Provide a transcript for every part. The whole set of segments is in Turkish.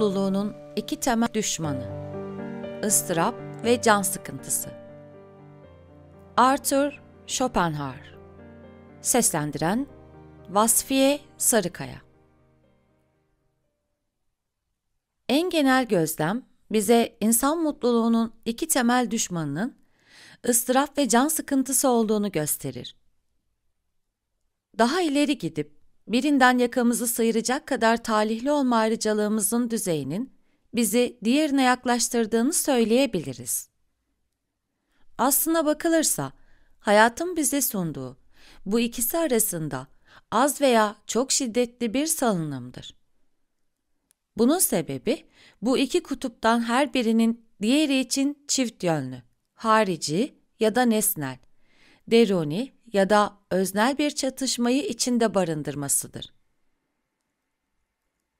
mutluluğunun iki temel düşmanı, ıstırap ve can sıkıntısı. Arthur Schopenhauer Seslendiren Vasfiye Sarıkaya En genel gözlem bize insan mutluluğunun iki temel düşmanının ıstırap ve can sıkıntısı olduğunu gösterir. Daha ileri gidip Birinden yakamızı sıyıracak kadar talihli olma ayrıcalığımızın düzeyinin bizi diğerine yaklaştırdığını söyleyebiliriz. Aslına bakılırsa hayatın bize sunduğu bu ikisi arasında az veya çok şiddetli bir salınımdır. Bunun sebebi bu iki kutuptan her birinin diğeri için çift yönlü, harici ya da nesnel, deruni ya da öznel bir çatışmayı içinde barındırmasıdır.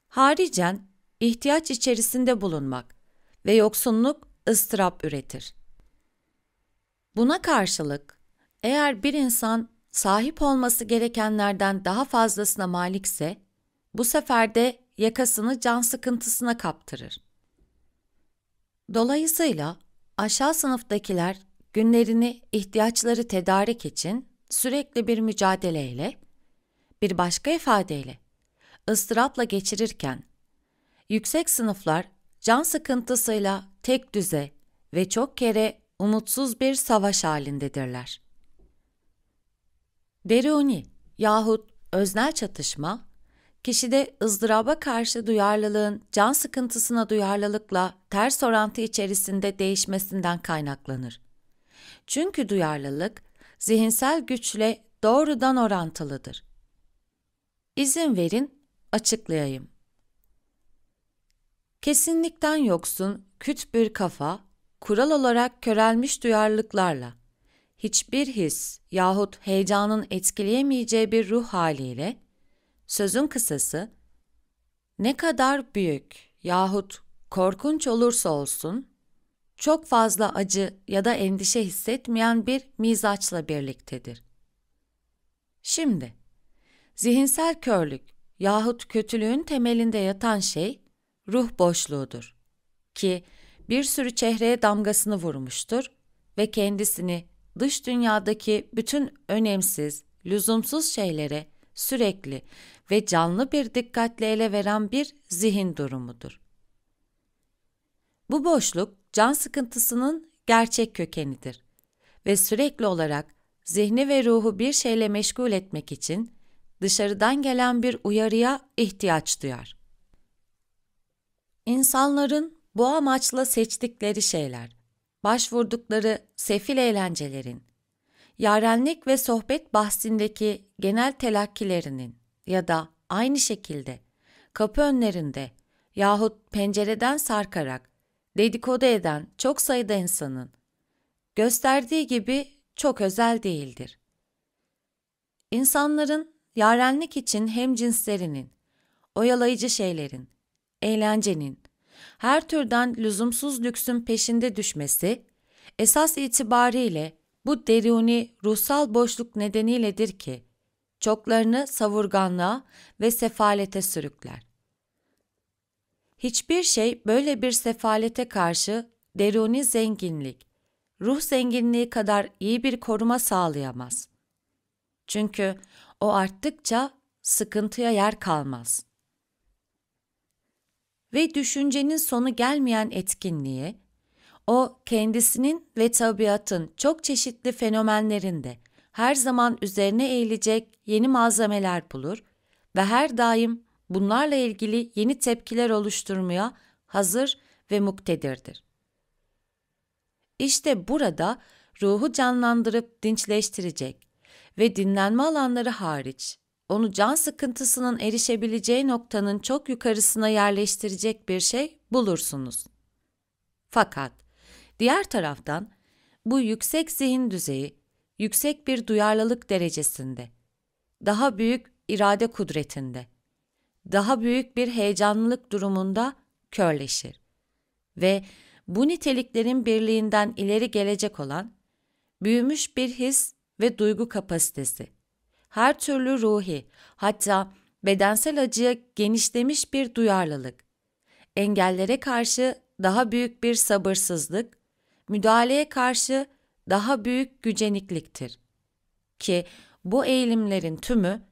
Haricen, ihtiyaç içerisinde bulunmak ve yoksunluk ıstırap üretir. Buna karşılık, eğer bir insan sahip olması gerekenlerden daha fazlasına malikse, bu sefer de yakasını can sıkıntısına kaptırır. Dolayısıyla aşağı sınıftakiler günlerini ihtiyaçları tedarik için sürekli bir mücadeleyle, bir başka ifadeyle, ıstırapla geçirirken, yüksek sınıflar can sıkıntısıyla tek düze ve çok kere umutsuz bir savaş halindedirler. Deruni yahut öznel çatışma, kişide ızdıraba karşı duyarlılığın can sıkıntısına duyarlılıkla ters orantı içerisinde değişmesinden kaynaklanır. Çünkü duyarlılık zihinsel güçle doğrudan orantılıdır. İzin verin, açıklayayım. Kesinlikten yoksun, küt bir kafa, kural olarak körelmiş duyarlılıklarla, hiçbir his yahut heyecanın etkileyemeyeceği bir ruh haliyle, sözün kısası, ne kadar büyük yahut korkunç olursa olsun, çok fazla acı ya da endişe hissetmeyen bir mizaçla birliktedir. Şimdi, zihinsel körlük yahut kötülüğün temelinde yatan şey ruh boşluğudur ki bir sürü çehreye damgasını vurmuştur ve kendisini dış dünyadaki bütün önemsiz, lüzumsuz şeylere sürekli ve canlı bir dikkatle ele veren bir zihin durumudur. Bu boşluk can sıkıntısının gerçek kökenidir ve sürekli olarak zihni ve ruhu bir şeyle meşgul etmek için dışarıdan gelen bir uyarıya ihtiyaç duyar. İnsanların bu amaçla seçtikleri şeyler, başvurdukları sefil eğlencelerin, yarenlik ve sohbet bahsindeki genel telakkilerinin ya da aynı şekilde kapı önlerinde yahut pencereden sarkarak dedikodu eden çok sayıda insanın gösterdiği gibi çok özel değildir. İnsanların yarenlik için hem cinslerinin, oyalayıcı şeylerin, eğlencenin, her türden lüzumsuz lüksün peşinde düşmesi, esas itibariyle bu deruni ruhsal boşluk nedeniyledir ki, çoklarını savurganlığa ve sefalete sürükler. Hiçbir şey böyle bir sefalete karşı deruni zenginlik, ruh zenginliği kadar iyi bir koruma sağlayamaz. Çünkü o arttıkça sıkıntıya yer kalmaz. Ve düşüncenin sonu gelmeyen etkinliği, o kendisinin ve tabiatın çok çeşitli fenomenlerinde her zaman üzerine eğilecek yeni malzemeler bulur ve her daim bunlarla ilgili yeni tepkiler oluşturmaya hazır ve muktedirdir. İşte burada ruhu canlandırıp dinçleştirecek ve dinlenme alanları hariç onu can sıkıntısının erişebileceği noktanın çok yukarısına yerleştirecek bir şey bulursunuz. Fakat diğer taraftan bu yüksek zihin düzeyi yüksek bir duyarlılık derecesinde, daha büyük irade kudretinde daha büyük bir heyecanlılık durumunda körleşir. Ve bu niteliklerin birliğinden ileri gelecek olan büyümüş bir his ve duygu kapasitesi, her türlü ruhi hatta bedensel acıya genişlemiş bir duyarlılık, engellere karşı daha büyük bir sabırsızlık, müdahaleye karşı daha büyük gücenikliktir. Ki bu eğilimlerin tümü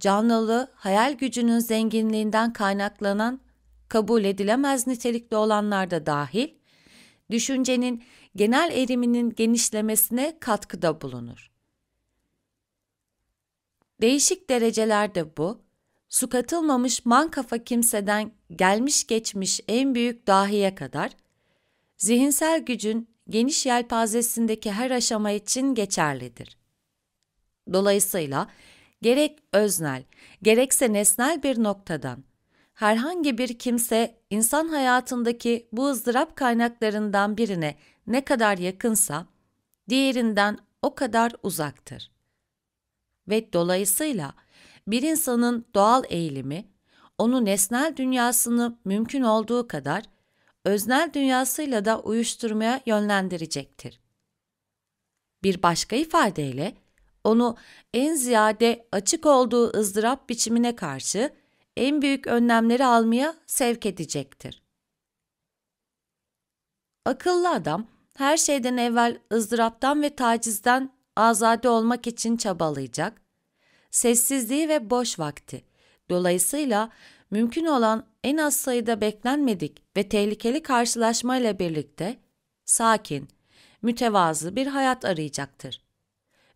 canlılığı hayal gücünün zenginliğinden kaynaklanan kabul edilemez nitelikli olanlar da dahil, düşüncenin genel eriminin genişlemesine katkıda bulunur. Değişik derecelerde bu, su katılmamış man kafa kimseden gelmiş geçmiş en büyük dahiye kadar, zihinsel gücün geniş yelpazesindeki her aşama için geçerlidir. Dolayısıyla gerek öznel, gerekse nesnel bir noktadan, herhangi bir kimse insan hayatındaki bu ızdırap kaynaklarından birine ne kadar yakınsa, diğerinden o kadar uzaktır. Ve dolayısıyla bir insanın doğal eğilimi, onu nesnel dünyasını mümkün olduğu kadar öznel dünyasıyla da uyuşturmaya yönlendirecektir. Bir başka ifadeyle, onu en ziyade açık olduğu ızdırap biçimine karşı en büyük önlemleri almaya sevk edecektir. Akıllı adam her şeyden evvel ızdıraptan ve tacizden azade olmak için çabalayacak. Sessizliği ve boş vakti. Dolayısıyla mümkün olan en az sayıda beklenmedik ve tehlikeli karşılaşmayla birlikte sakin, mütevazı bir hayat arayacaktır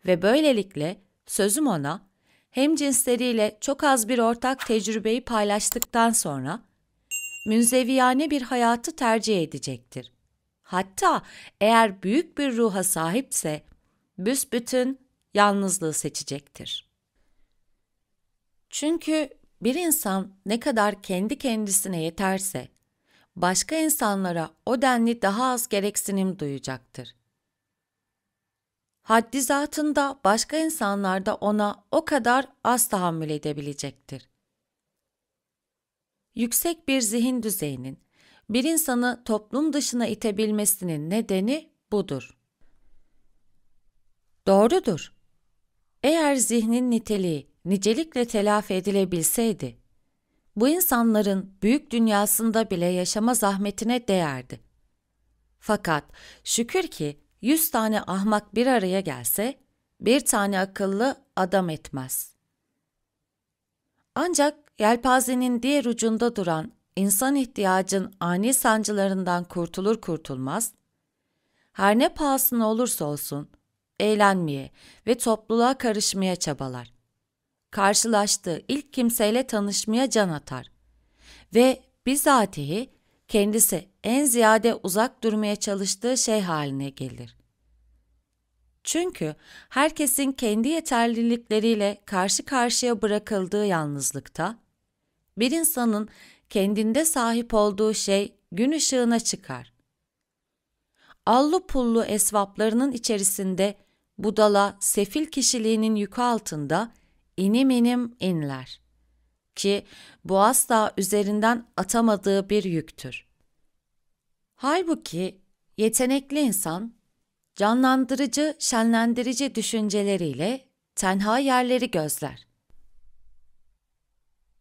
ve böylelikle sözüm ona hem cinsleriyle çok az bir ortak tecrübeyi paylaştıktan sonra münzeviyane bir hayatı tercih edecektir. Hatta eğer büyük bir ruha sahipse büsbütün yalnızlığı seçecektir. Çünkü bir insan ne kadar kendi kendisine yeterse başka insanlara o denli daha az gereksinim duyacaktır haddi zatında başka insanlarda ona o kadar az tahammül edebilecektir. Yüksek bir zihin düzeyinin bir insanı toplum dışına itebilmesinin nedeni budur. Doğrudur. Eğer zihnin niteliği nicelikle telafi edilebilseydi, bu insanların büyük dünyasında bile yaşama zahmetine değerdi. Fakat şükür ki yüz tane ahmak bir araya gelse, bir tane akıllı adam etmez. Ancak yelpazenin diğer ucunda duran insan ihtiyacın ani sancılarından kurtulur kurtulmaz, her ne pahasına olursa olsun eğlenmeye ve topluluğa karışmaya çabalar. Karşılaştığı ilk kimseyle tanışmaya can atar ve bizatihi kendisi en ziyade uzak durmaya çalıştığı şey haline gelir. Çünkü herkesin kendi yeterlilikleriyle karşı karşıya bırakıldığı yalnızlıkta, bir insanın kendinde sahip olduğu şey gün ışığına çıkar. Allı pullu esvaplarının içerisinde budala, sefil kişiliğinin yükü altında inim inim inler.'' ki bu asla üzerinden atamadığı bir yüktür. Halbuki yetenekli insan canlandırıcı, şenlendirici düşünceleriyle tenha yerleri gözler.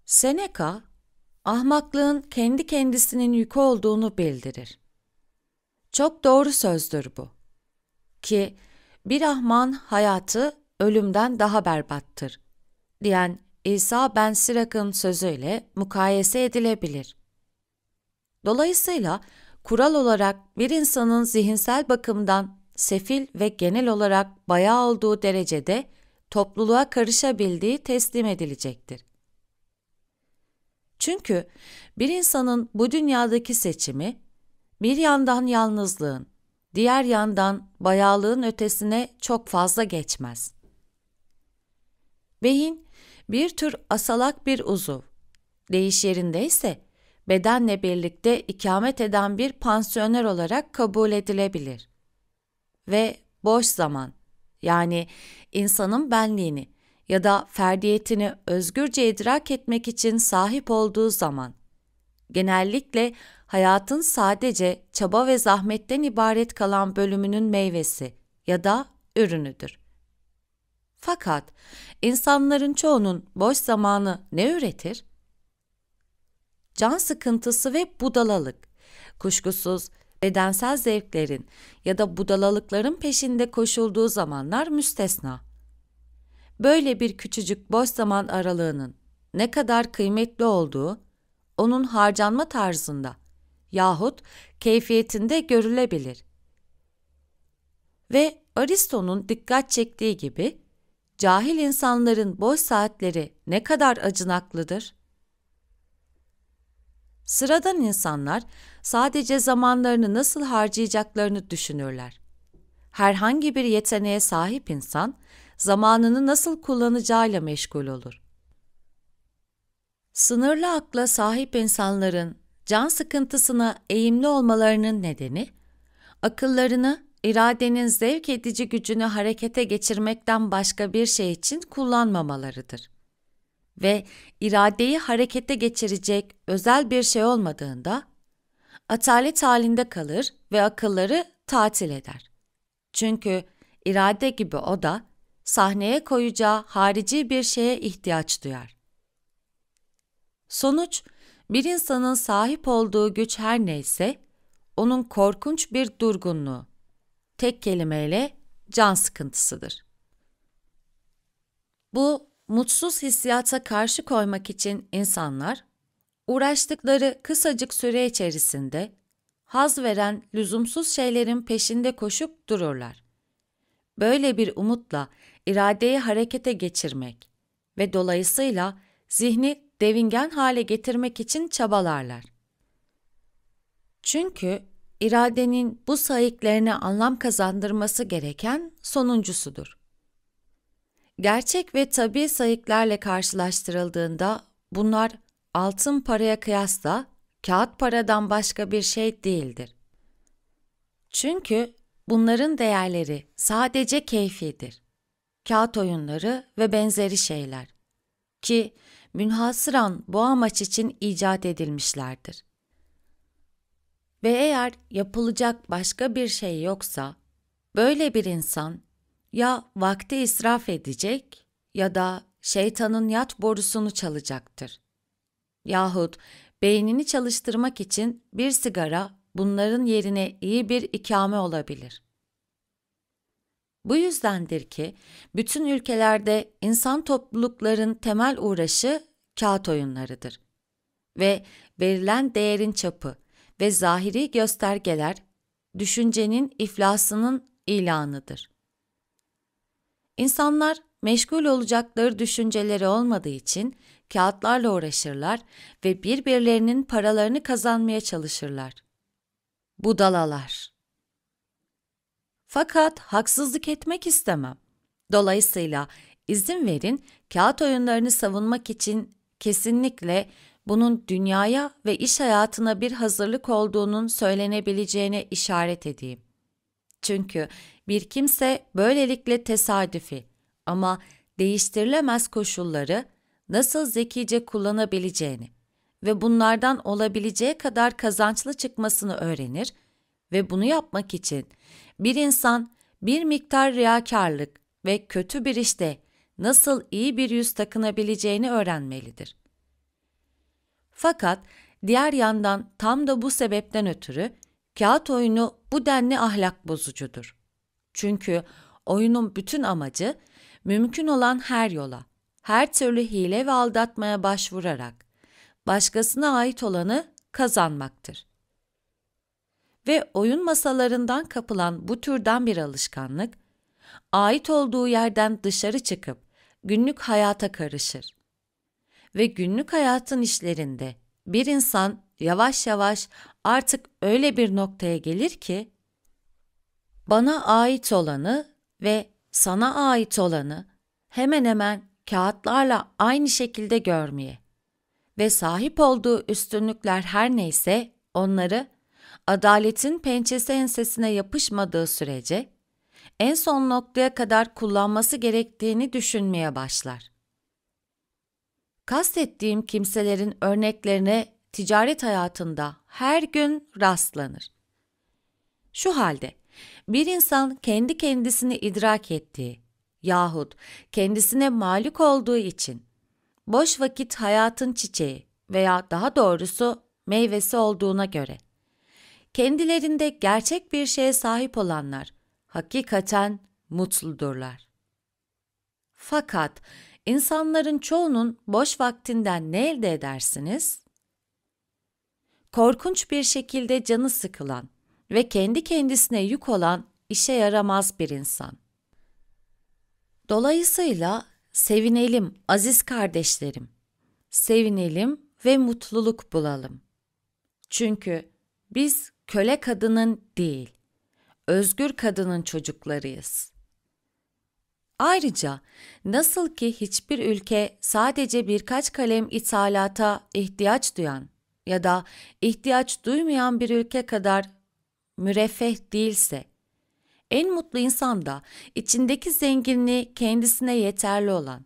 Seneca, ahmaklığın kendi kendisinin yükü olduğunu bildirir. Çok doğru sözdür bu. Ki bir ahman hayatı ölümden daha berbattır diyen İsa ben Sirak'ın sözüyle mukayese edilebilir. Dolayısıyla kural olarak bir insanın zihinsel bakımdan sefil ve genel olarak bayağı olduğu derecede topluluğa karışabildiği teslim edilecektir. Çünkü bir insanın bu dünyadaki seçimi bir yandan yalnızlığın, diğer yandan bayağılığın ötesine çok fazla geçmez. Beyin bir tür asalak bir uzuv. değiş yerinde ise bedenle birlikte ikamet eden bir pansiyoner olarak kabul edilebilir. Ve boş zaman yani insanın benliğini ya da ferdiyetini özgürce idrak etmek için sahip olduğu zaman genellikle hayatın sadece çaba ve zahmetten ibaret kalan bölümünün meyvesi ya da ürünüdür. Fakat insanların çoğunun boş zamanı ne üretir? Can sıkıntısı ve budalalık. Kuşkusuz bedensel zevklerin ya da budalalıkların peşinde koşulduğu zamanlar müstesna. Böyle bir küçücük boş zaman aralığının ne kadar kıymetli olduğu onun harcanma tarzında yahut keyfiyetinde görülebilir. Ve Aristo'nun dikkat çektiği gibi cahil insanların boş saatleri ne kadar acınaklıdır? Sıradan insanlar sadece zamanlarını nasıl harcayacaklarını düşünürler. Herhangi bir yeteneğe sahip insan zamanını nasıl kullanacağıyla meşgul olur. Sınırlı akla sahip insanların can sıkıntısına eğimli olmalarının nedeni akıllarını iradenin zevk edici gücünü harekete geçirmekten başka bir şey için kullanmamalarıdır. Ve iradeyi harekete geçirecek özel bir şey olmadığında atalet halinde kalır ve akılları tatil eder. Çünkü irade gibi o da sahneye koyacağı harici bir şeye ihtiyaç duyar. Sonuç, bir insanın sahip olduğu güç her neyse, onun korkunç bir durgunluğu, tek kelimeyle can sıkıntısıdır. Bu mutsuz hissiyata karşı koymak için insanlar uğraştıkları kısacık süre içerisinde haz veren lüzumsuz şeylerin peşinde koşup dururlar. Böyle bir umutla iradeyi harekete geçirmek ve dolayısıyla zihni devingen hale getirmek için çabalarlar. Çünkü iradenin bu sayıklarına anlam kazandırması gereken sonuncusudur. Gerçek ve tabi sayıklarla karşılaştırıldığında bunlar altın paraya kıyasla kağıt paradan başka bir şey değildir. Çünkü bunların değerleri sadece keyfidir. Kağıt oyunları ve benzeri şeyler ki münhasıran bu amaç için icat edilmişlerdir. Ve eğer yapılacak başka bir şey yoksa böyle bir insan ya vakti israf edecek ya da şeytanın yat borusunu çalacaktır. Yahut beynini çalıştırmak için bir sigara bunların yerine iyi bir ikame olabilir. Bu yüzdendir ki bütün ülkelerde insan toplulukların temel uğraşı kağıt oyunlarıdır ve verilen değerin çapı ve zahiri göstergeler düşüncenin iflasının ilanıdır. İnsanlar meşgul olacakları düşünceleri olmadığı için kağıtlarla uğraşırlar ve birbirlerinin paralarını kazanmaya çalışırlar. Budalalar. Fakat haksızlık etmek istemem. Dolayısıyla izin verin kağıt oyunlarını savunmak için kesinlikle bunun dünyaya ve iş hayatına bir hazırlık olduğunun söylenebileceğine işaret edeyim. Çünkü bir kimse böylelikle tesadüfi ama değiştirilemez koşulları nasıl zekice kullanabileceğini ve bunlardan olabileceği kadar kazançlı çıkmasını öğrenir ve bunu yapmak için bir insan bir miktar riyakarlık ve kötü bir işte nasıl iyi bir yüz takınabileceğini öğrenmelidir.'' Fakat diğer yandan tam da bu sebepten ötürü kağıt oyunu bu denli ahlak bozucudur. Çünkü oyunun bütün amacı mümkün olan her yola, her türlü hile ve aldatmaya başvurarak başkasına ait olanı kazanmaktır. Ve oyun masalarından kapılan bu türden bir alışkanlık, ait olduğu yerden dışarı çıkıp günlük hayata karışır ve günlük hayatın işlerinde bir insan yavaş yavaş artık öyle bir noktaya gelir ki bana ait olanı ve sana ait olanı hemen hemen kağıtlarla aynı şekilde görmeye ve sahip olduğu üstünlükler her neyse onları adaletin pençesi ensesine yapışmadığı sürece en son noktaya kadar kullanması gerektiğini düşünmeye başlar. Kastettiğim kimselerin örneklerine ticaret hayatında her gün rastlanır. Şu halde bir insan kendi kendisini idrak ettiği yahut kendisine malik olduğu için boş vakit hayatın çiçeği veya daha doğrusu meyvesi olduğuna göre kendilerinde gerçek bir şeye sahip olanlar hakikaten mutludurlar. Fakat İnsanların çoğunun boş vaktinden ne elde edersiniz? Korkunç bir şekilde canı sıkılan ve kendi kendisine yük olan işe yaramaz bir insan. Dolayısıyla sevinelim aziz kardeşlerim. Sevinelim ve mutluluk bulalım. Çünkü biz köle kadının değil, özgür kadının çocuklarıyız. Ayrıca nasıl ki hiçbir ülke sadece birkaç kalem ithalata ihtiyaç duyan ya da ihtiyaç duymayan bir ülke kadar müreffeh değilse, en mutlu insan da içindeki zenginliği kendisine yeterli olan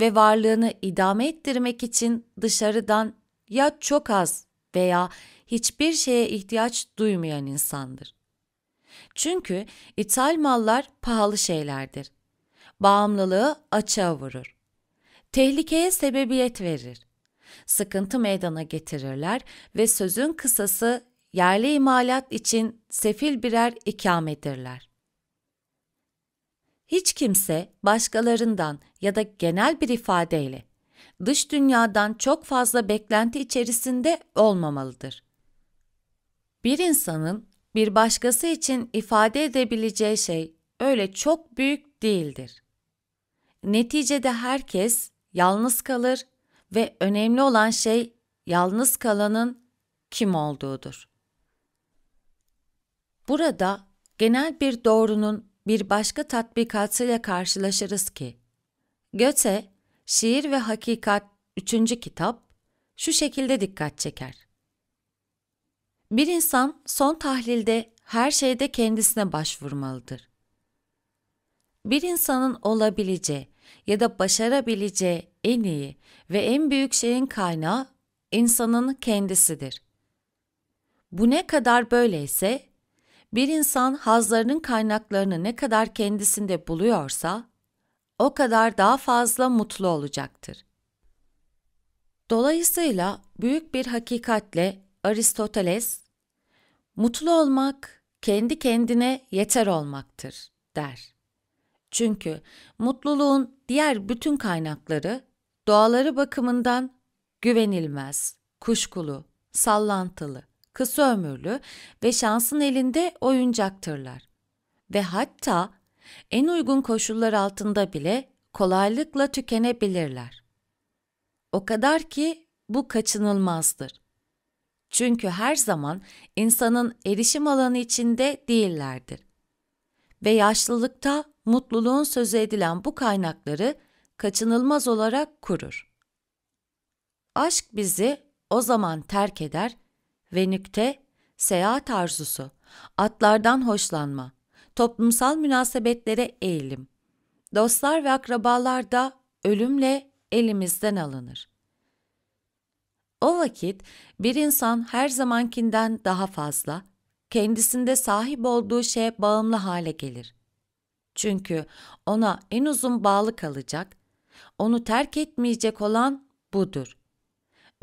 ve varlığını idame ettirmek için dışarıdan ya çok az veya hiçbir şeye ihtiyaç duymayan insandır. Çünkü ithal mallar pahalı şeylerdir bağımlılığı açığa vurur. Tehlikeye sebebiyet verir. Sıkıntı meydana getirirler ve sözün kısası yerli imalat için sefil birer ikamedirler. Hiç kimse başkalarından ya da genel bir ifadeyle dış dünyadan çok fazla beklenti içerisinde olmamalıdır. Bir insanın bir başkası için ifade edebileceği şey öyle çok büyük değildir. Neticede herkes yalnız kalır ve önemli olan şey yalnız kalanın kim olduğudur. Burada genel bir doğrunun bir başka tatbikatıyla karşılaşırız ki, Göte, Şiir ve Hakikat 3. kitap şu şekilde dikkat çeker. Bir insan son tahlilde her şeyde kendisine başvurmalıdır. Bir insanın olabileceği ya da başarabileceği en iyi ve en büyük şeyin kaynağı insanın kendisidir. Bu ne kadar böyleyse, bir insan hazlarının kaynaklarını ne kadar kendisinde buluyorsa, o kadar daha fazla mutlu olacaktır. Dolayısıyla büyük bir hakikatle Aristoteles, mutlu olmak kendi kendine yeter olmaktır der. Çünkü mutluluğun diğer bütün kaynakları doğaları bakımından güvenilmez, kuşkulu, sallantılı, kısa ömürlü ve şansın elinde oyuncaktırlar. Ve hatta en uygun koşullar altında bile kolaylıkla tükenebilirler. O kadar ki bu kaçınılmazdır. Çünkü her zaman insanın erişim alanı içinde değillerdir ve yaşlılıkta mutluluğun sözü edilen bu kaynakları kaçınılmaz olarak kurur. Aşk bizi o zaman terk eder ve nükte, seyahat arzusu, atlardan hoşlanma, toplumsal münasebetlere eğilim, dostlar ve akrabalar da ölümle elimizden alınır. O vakit bir insan her zamankinden daha fazla, kendisinde sahip olduğu şeye bağımlı hale gelir. Çünkü ona en uzun bağlı kalacak, onu terk etmeyecek olan budur.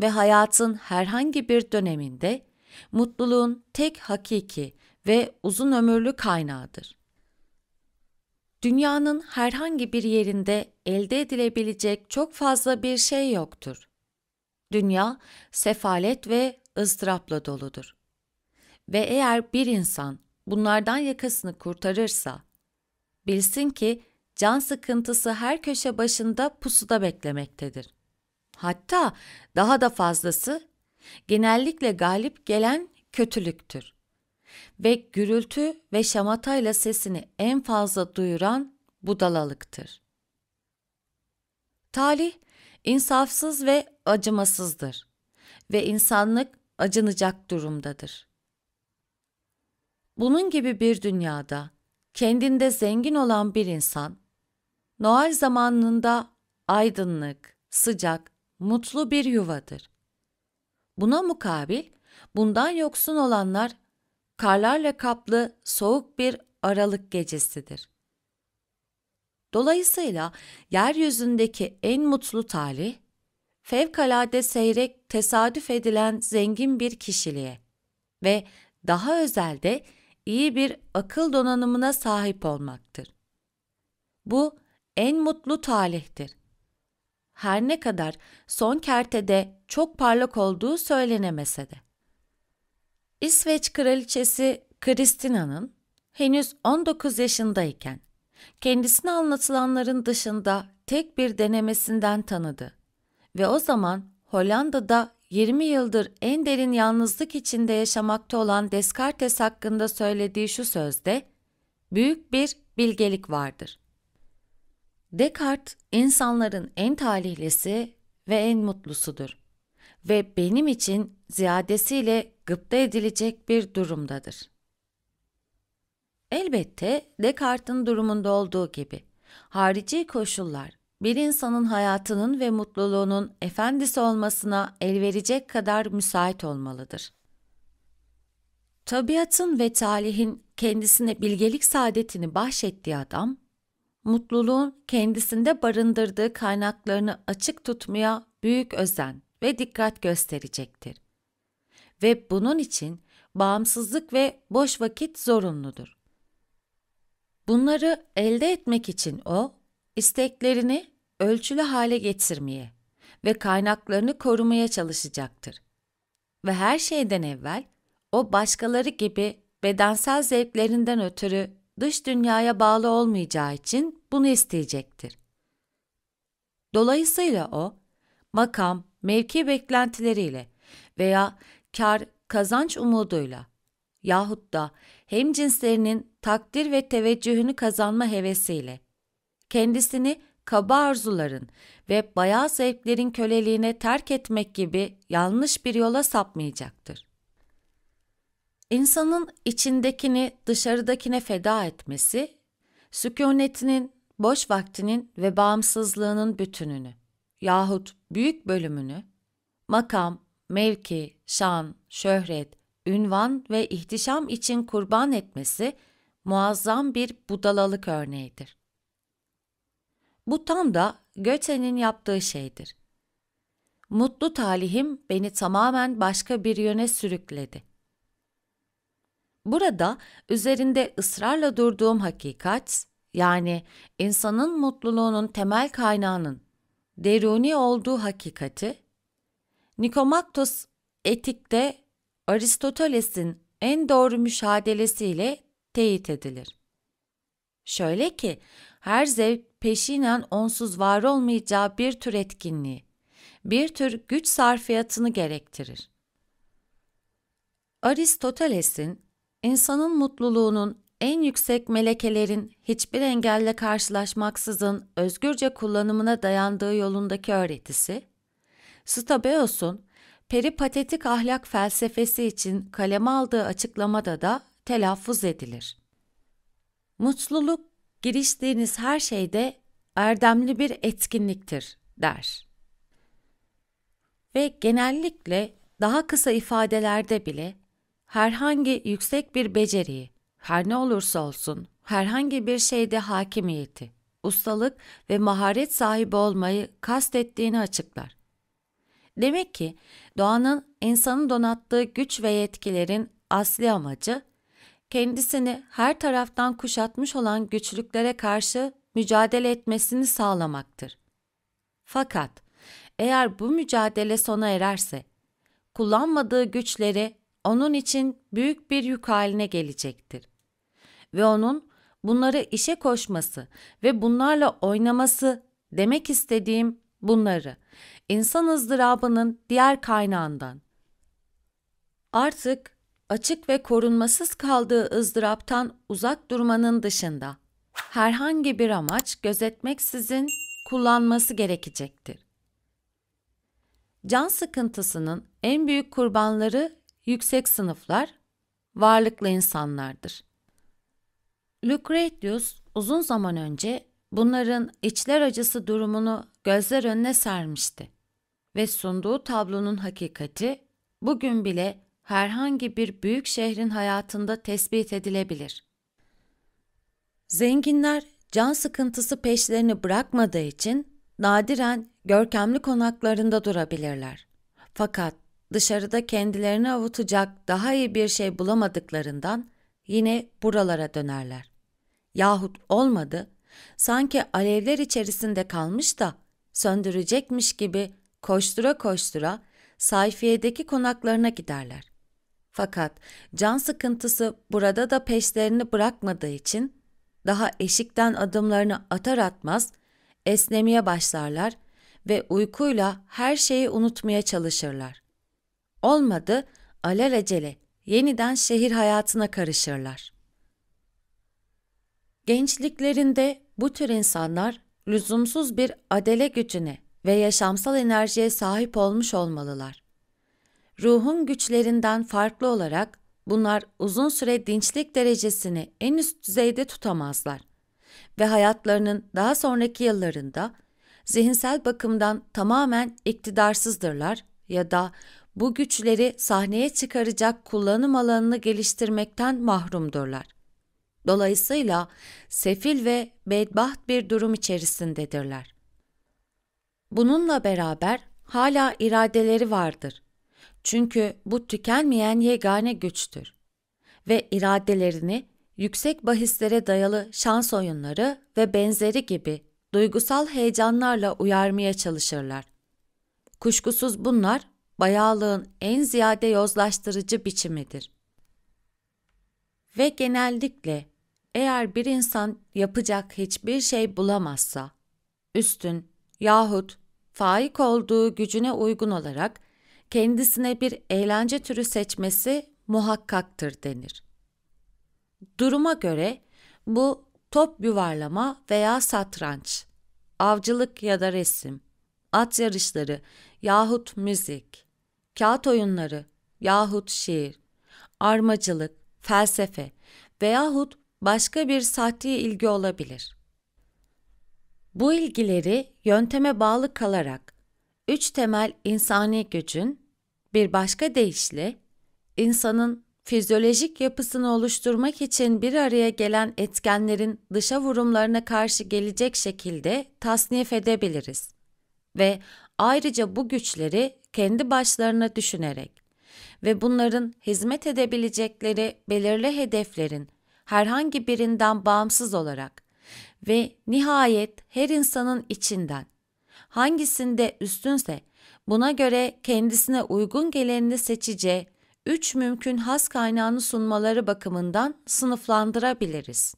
Ve hayatın herhangi bir döneminde mutluluğun tek hakiki ve uzun ömürlü kaynağıdır. Dünyanın herhangi bir yerinde elde edilebilecek çok fazla bir şey yoktur. Dünya sefalet ve ızdırapla doludur. Ve eğer bir insan bunlardan yakasını kurtarırsa, bilsin ki can sıkıntısı her köşe başında pusuda beklemektedir. Hatta daha da fazlası genellikle galip gelen kötülüktür. Ve gürültü ve şamatayla sesini en fazla duyuran budalalıktır. Talih insafsız ve acımasızdır ve insanlık acınacak durumdadır. Bunun gibi bir dünyada kendinde zengin olan bir insan, Noel zamanında aydınlık, sıcak, mutlu bir yuvadır. Buna mukabil bundan yoksun olanlar karlarla kaplı soğuk bir aralık gecesidir. Dolayısıyla yeryüzündeki en mutlu talih, fevkalade seyrek tesadüf edilen zengin bir kişiliğe ve daha özelde iyi bir akıl donanımına sahip olmaktır. Bu en mutlu talihtir. Her ne kadar son kertede çok parlak olduğu söylenemese de. İsveç kraliçesi Kristina'nın henüz 19 yaşındayken kendisine anlatılanların dışında tek bir denemesinden tanıdı ve o zaman Hollanda'da 20 yıldır en derin yalnızlık içinde yaşamakta olan Descartes hakkında söylediği şu sözde büyük bir bilgelik vardır. Descartes insanların en talihlisi ve en mutlusudur ve benim için ziyadesiyle gıpta edilecek bir durumdadır. Elbette Descartes'in durumunda olduğu gibi harici koşullar bir insanın hayatının ve mutluluğunun efendisi olmasına el verecek kadar müsait olmalıdır. Tabiatın ve talihin kendisine bilgelik saadetini bahşettiği adam, mutluluğun kendisinde barındırdığı kaynaklarını açık tutmaya büyük özen ve dikkat gösterecektir. Ve bunun için bağımsızlık ve boş vakit zorunludur. Bunları elde etmek için o, isteklerini ölçülü hale getirmeye ve kaynaklarını korumaya çalışacaktır. Ve her şeyden evvel o başkaları gibi bedensel zevklerinden ötürü dış dünyaya bağlı olmayacağı için bunu isteyecektir. Dolayısıyla o, makam, mevki beklentileriyle veya kar, kazanç umuduyla yahut da hem cinslerinin takdir ve teveccühünü kazanma hevesiyle kendisini kaba arzuların ve bayağı zevklerin köleliğine terk etmek gibi yanlış bir yola sapmayacaktır. İnsanın içindekini dışarıdakine feda etmesi, sükunetinin, boş vaktinin ve bağımsızlığının bütününü yahut büyük bölümünü makam, mevki, şan, şöhret, ünvan ve ihtişam için kurban etmesi muazzam bir budalalık örneğidir. Bu tam da Göte'nin yaptığı şeydir. Mutlu talihim beni tamamen başka bir yöne sürükledi. Burada üzerinde ısrarla durduğum hakikat, yani insanın mutluluğunun temel kaynağının deruni olduğu hakikati, Nikomaktos etikte Aristoteles'in en doğru müşadelesiyle teyit edilir. Şöyle ki her zevk peşinen onsuz var olmayacağı bir tür etkinliği, bir tür güç sarfiyatını gerektirir. Aristoteles'in insanın mutluluğunun en yüksek melekelerin hiçbir engelle karşılaşmaksızın özgürce kullanımına dayandığı yolundaki öğretisi, Stabeos'un peripatetik ahlak felsefesi için kaleme aldığı açıklamada da telaffuz edilir. Mutluluk giriştiğiniz her şeyde erdemli bir etkinliktir der. Ve genellikle daha kısa ifadelerde bile herhangi yüksek bir beceriyi, her ne olursa olsun, herhangi bir şeyde hakimiyeti, ustalık ve maharet sahibi olmayı kastettiğini açıklar. Demek ki doğanın insanın donattığı güç ve yetkilerin asli amacı kendisini her taraftan kuşatmış olan güçlüklere karşı mücadele etmesini sağlamaktır. Fakat eğer bu mücadele sona ererse, kullanmadığı güçleri onun için büyük bir yük haline gelecektir. Ve onun bunları işe koşması ve bunlarla oynaması demek istediğim bunları insan ızdırabının diğer kaynağından. Artık açık ve korunmasız kaldığı ızdıraptan uzak durmanın dışında herhangi bir amaç gözetmeksizin kullanması gerekecektir. Can sıkıntısının en büyük kurbanları yüksek sınıflar, varlıklı insanlardır. Lucretius uzun zaman önce bunların içler acısı durumunu gözler önüne sermişti ve sunduğu tablonun hakikati bugün bile herhangi bir büyük şehrin hayatında tespit edilebilir. Zenginler can sıkıntısı peşlerini bırakmadığı için nadiren görkemli konaklarında durabilirler. Fakat dışarıda kendilerini avutacak daha iyi bir şey bulamadıklarından yine buralara dönerler. Yahut olmadı, sanki alevler içerisinde kalmış da söndürecekmiş gibi koştura koştura sayfiyedeki konaklarına giderler. Fakat can sıkıntısı burada da peşlerini bırakmadığı için daha eşikten adımlarını atar atmaz esnemeye başlarlar ve uykuyla her şeyi unutmaya çalışırlar. Olmadı alelacele yeniden şehir hayatına karışırlar. Gençliklerinde bu tür insanlar lüzumsuz bir adele gücüne ve yaşamsal enerjiye sahip olmuş olmalılar. Ruhun güçlerinden farklı olarak bunlar uzun süre dinçlik derecesini en üst düzeyde tutamazlar ve hayatlarının daha sonraki yıllarında zihinsel bakımdan tamamen iktidarsızdırlar ya da bu güçleri sahneye çıkaracak kullanım alanını geliştirmekten mahrumdurlar. Dolayısıyla sefil ve bedbaht bir durum içerisindedirler. Bununla beraber hala iradeleri vardır çünkü bu tükenmeyen yegane güçtür ve iradelerini yüksek bahislere dayalı şans oyunları ve benzeri gibi duygusal heyecanlarla uyarmaya çalışırlar. Kuşkusuz bunlar bayağılığın en ziyade yozlaştırıcı biçimidir. Ve genellikle eğer bir insan yapacak hiçbir şey bulamazsa, üstün yahut faik olduğu gücüne uygun olarak kendisine bir eğlence türü seçmesi muhakkaktır denir. Duruma göre bu top yuvarlama veya satranç, avcılık ya da resim, at yarışları yahut müzik, kağıt oyunları yahut şiir, armacılık, felsefe veyahut başka bir sahte ilgi olabilir. Bu ilgileri yönteme bağlı kalarak üç temel insani gücün, bir başka deyişle, insanın fizyolojik yapısını oluşturmak için bir araya gelen etkenlerin dışa vurumlarına karşı gelecek şekilde tasnif edebiliriz ve ayrıca bu güçleri kendi başlarına düşünerek ve bunların hizmet edebilecekleri belirli hedeflerin herhangi birinden bağımsız olarak ve nihayet her insanın içinden hangisinde üstünse buna göre kendisine uygun gelenini seçici, üç mümkün has kaynağını sunmaları bakımından sınıflandırabiliriz.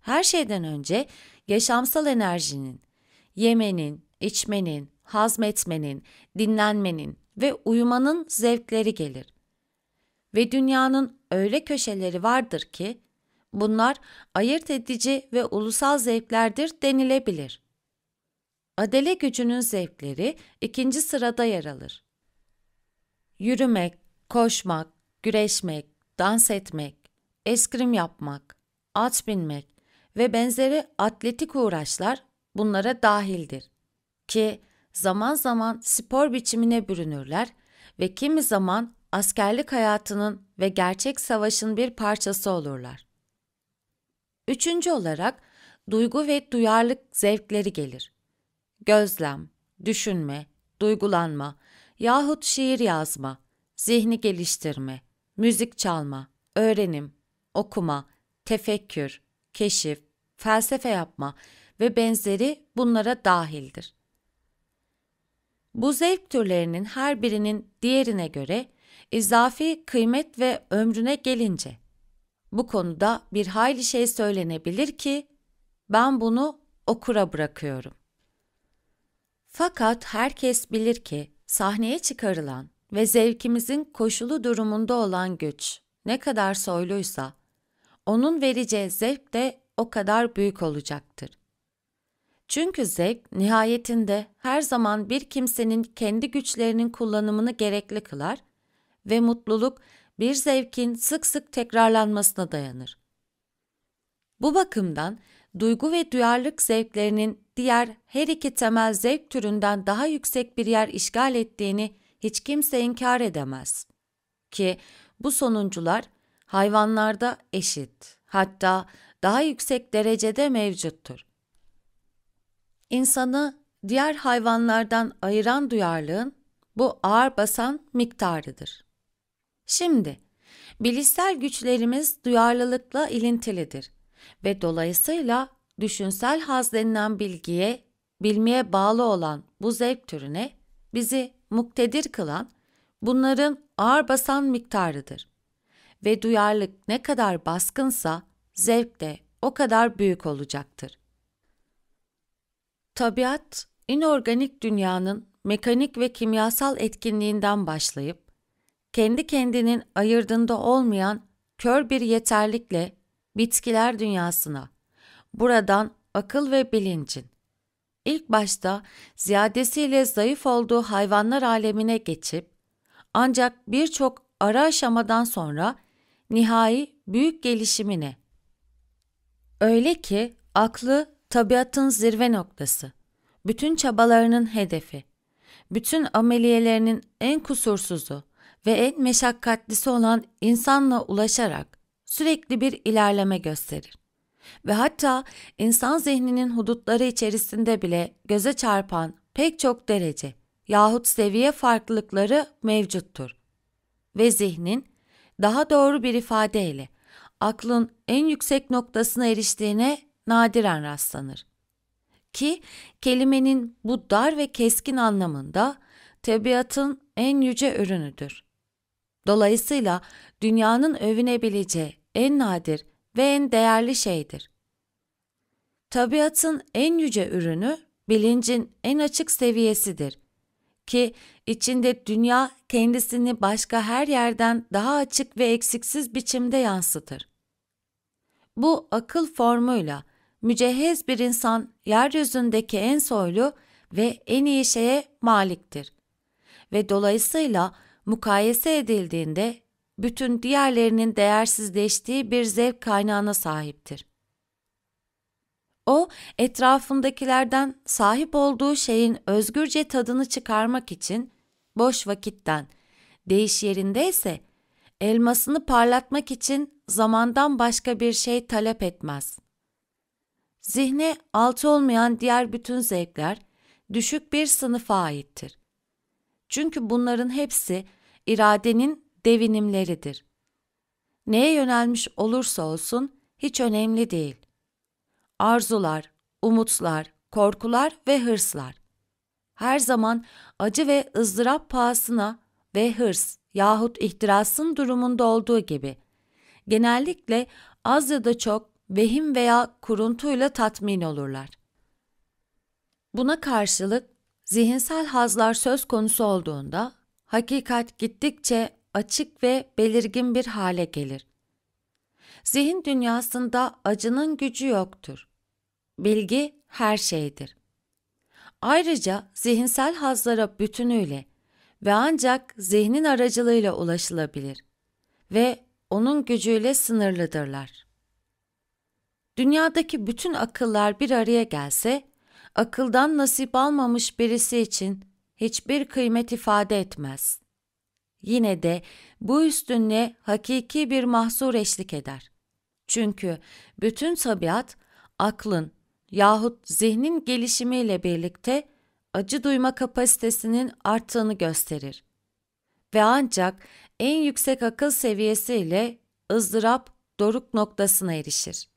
Her şeyden önce yaşamsal enerjinin, yemenin, içmenin, hazmetmenin, dinlenmenin ve uyumanın zevkleri gelir. Ve dünyanın öyle köşeleri vardır ki bunlar ayırt edici ve ulusal zevklerdir denilebilir.'' Adele gücünün zevkleri ikinci sırada yer alır. Yürümek, koşmak, güreşmek, dans etmek, eskrim yapmak, at binmek ve benzeri atletik uğraşlar bunlara dahildir. Ki zaman zaman spor biçimine bürünürler ve kimi zaman askerlik hayatının ve gerçek savaşın bir parçası olurlar. Üçüncü olarak duygu ve duyarlılık zevkleri gelir gözlem, düşünme, duygulanma yahut şiir yazma, zihni geliştirme, müzik çalma, öğrenim, okuma, tefekkür, keşif, felsefe yapma ve benzeri bunlara dahildir. Bu zevk türlerinin her birinin diğerine göre izafi kıymet ve ömrüne gelince bu konuda bir hayli şey söylenebilir ki ben bunu okura bırakıyorum. Fakat herkes bilir ki sahneye çıkarılan ve zevkimizin koşulu durumunda olan güç ne kadar soyluysa, onun vereceği zevk de o kadar büyük olacaktır. Çünkü zevk nihayetinde her zaman bir kimsenin kendi güçlerinin kullanımını gerekli kılar ve mutluluk bir zevkin sık sık tekrarlanmasına dayanır. Bu bakımdan duygu ve duyarlılık zevklerinin diğer her iki temel zevk türünden daha yüksek bir yer işgal ettiğini hiç kimse inkar edemez. Ki bu sonuncular hayvanlarda eşit, hatta daha yüksek derecede mevcuttur. İnsanı diğer hayvanlardan ayıran duyarlığın bu ağır basan miktarıdır. Şimdi, bilişsel güçlerimiz duyarlılıkla ilintilidir ve dolayısıyla düşünsel haz denilen bilgiye, bilmeye bağlı olan bu zevk türüne bizi muktedir kılan bunların ağır basan miktarıdır. Ve duyarlılık ne kadar baskınsa zevk de o kadar büyük olacaktır. Tabiat, inorganik dünyanın mekanik ve kimyasal etkinliğinden başlayıp, kendi kendinin ayırdığında olmayan kör bir yeterlikle bitkiler dünyasına, Buradan akıl ve bilincin. İlk başta ziyadesiyle zayıf olduğu hayvanlar alemine geçip ancak birçok ara aşamadan sonra nihai büyük gelişimine. Öyle ki aklı tabiatın zirve noktası, bütün çabalarının hedefi, bütün ameliyelerinin en kusursuzu ve en meşakkatlisi olan insanla ulaşarak sürekli bir ilerleme gösterir. Ve hatta insan zihninin hudutları içerisinde bile göze çarpan pek çok derece yahut seviye farklılıkları mevcuttur. Ve zihnin daha doğru bir ifadeyle aklın en yüksek noktasına eriştiğine nadiren rastlanır. Ki kelimenin bu dar ve keskin anlamında tabiatın en yüce ürünüdür. Dolayısıyla dünyanın övünebileceği en nadir ve en değerli şeydir. Tabiatın en yüce ürünü bilincin en açık seviyesidir ki içinde dünya kendisini başka her yerden daha açık ve eksiksiz biçimde yansıtır. Bu akıl formuyla mücehhez bir insan yeryüzündeki en soylu ve en iyi şeye maliktir ve dolayısıyla mukayese edildiğinde bütün diğerlerinin değersizleştiği bir zevk kaynağına sahiptir. O, etrafındakilerden sahip olduğu şeyin özgürce tadını çıkarmak için boş vakitten, değiş yerinde ise elmasını parlatmak için zamandan başka bir şey talep etmez. Zihne altı olmayan diğer bütün zevkler düşük bir sınıfa aittir. Çünkü bunların hepsi iradenin devinimleridir. Neye yönelmiş olursa olsun hiç önemli değil. Arzular, umutlar, korkular ve hırslar. Her zaman acı ve ızdırap pahasına ve hırs yahut ihtirasın durumunda olduğu gibi genellikle az ya da çok vehim veya kuruntuyla tatmin olurlar. Buna karşılık zihinsel hazlar söz konusu olduğunda hakikat gittikçe açık ve belirgin bir hale gelir. Zihin dünyasında acının gücü yoktur. Bilgi her şeydir. Ayrıca zihinsel hazlara bütünüyle ve ancak zihnin aracılığıyla ulaşılabilir ve onun gücüyle sınırlıdırlar. Dünyadaki bütün akıllar bir araya gelse, akıldan nasip almamış birisi için hiçbir kıymet ifade etmez. Yine de bu üstünlüğe hakiki bir mahsur eşlik eder. Çünkü bütün tabiat aklın yahut zihnin gelişimiyle birlikte acı duyma kapasitesinin arttığını gösterir. Ve ancak en yüksek akıl seviyesiyle ızdırap doruk noktasına erişir.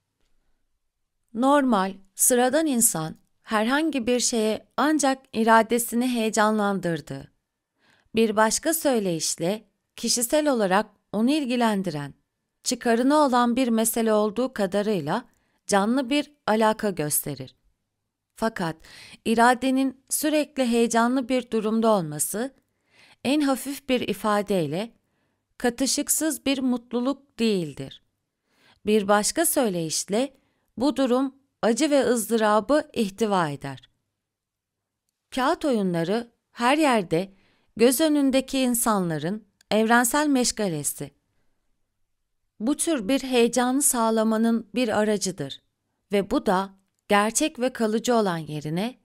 Normal, sıradan insan herhangi bir şeye ancak iradesini heyecanlandırdığı, bir başka söyleyişle kişisel olarak onu ilgilendiren, çıkarına olan bir mesele olduğu kadarıyla canlı bir alaka gösterir. Fakat iradenin sürekli heyecanlı bir durumda olması en hafif bir ifadeyle katışıksız bir mutluluk değildir. Bir başka söyleyişle bu durum acı ve ızdırabı ihtiva eder. Kağıt oyunları her yerde göz önündeki insanların evrensel meşgalesi. Bu tür bir heyecanı sağlamanın bir aracıdır ve bu da gerçek ve kalıcı olan yerine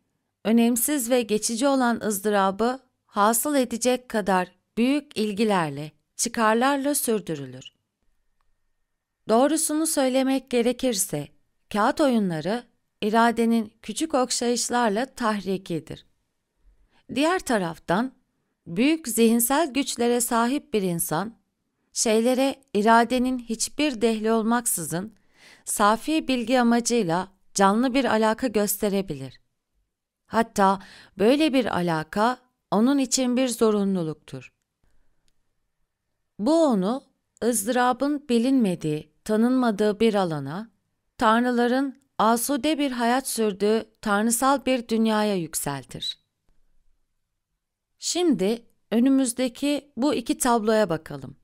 önemsiz ve geçici olan ızdırabı hasıl edecek kadar büyük ilgilerle, çıkarlarla sürdürülür. Doğrusunu söylemek gerekirse, kağıt oyunları iradenin küçük okşayışlarla tahrikidir. Diğer taraftan Büyük zihinsel güçlere sahip bir insan, şeylere iradenin hiçbir dehli olmaksızın safi bilgi amacıyla canlı bir alaka gösterebilir. Hatta böyle bir alaka onun için bir zorunluluktur. Bu onu ızdırabın bilinmediği, tanınmadığı bir alana, tanrıların asude bir hayat sürdüğü tanrısal bir dünyaya yükseltir. Şimdi önümüzdeki bu iki tabloya bakalım.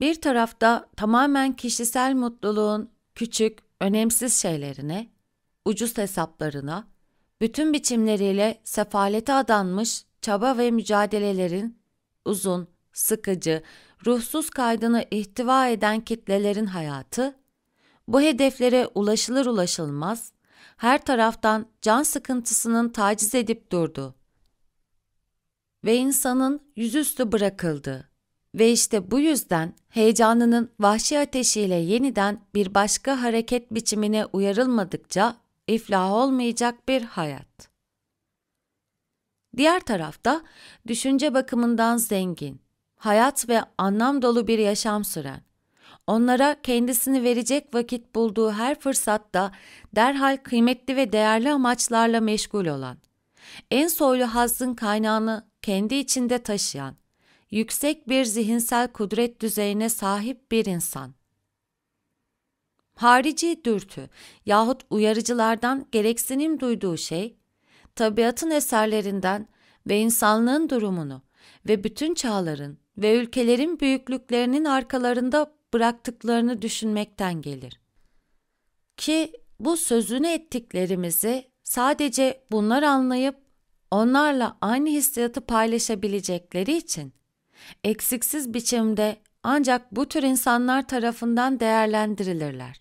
Bir tarafta tamamen kişisel mutluluğun küçük, önemsiz şeylerine, ucuz hesaplarına, bütün biçimleriyle sefalete adanmış çaba ve mücadelelerin uzun, sıkıcı, ruhsuz kaydını ihtiva eden kitlelerin hayatı, bu hedeflere ulaşılır ulaşılmaz, her taraftan can sıkıntısının taciz edip durduğu, ve insanın yüzüstü bırakıldı ve işte bu yüzden heyecanının vahşi ateşiyle yeniden bir başka hareket biçimine uyarılmadıkça iflah olmayacak bir hayat. Diğer tarafta düşünce bakımından zengin, hayat ve anlam dolu bir yaşam süren, onlara kendisini verecek vakit bulduğu her fırsatta derhal kıymetli ve değerli amaçlarla meşgul olan, en soylu hazzın kaynağını kendi içinde taşıyan, yüksek bir zihinsel kudret düzeyine sahip bir insan. Harici dürtü yahut uyarıcılardan gereksinim duyduğu şey, tabiatın eserlerinden ve insanlığın durumunu ve bütün çağların ve ülkelerin büyüklüklerinin arkalarında bıraktıklarını düşünmekten gelir. Ki bu sözünü ettiklerimizi sadece bunlar anlayıp onlarla aynı hissiyatı paylaşabilecekleri için eksiksiz biçimde ancak bu tür insanlar tarafından değerlendirilirler.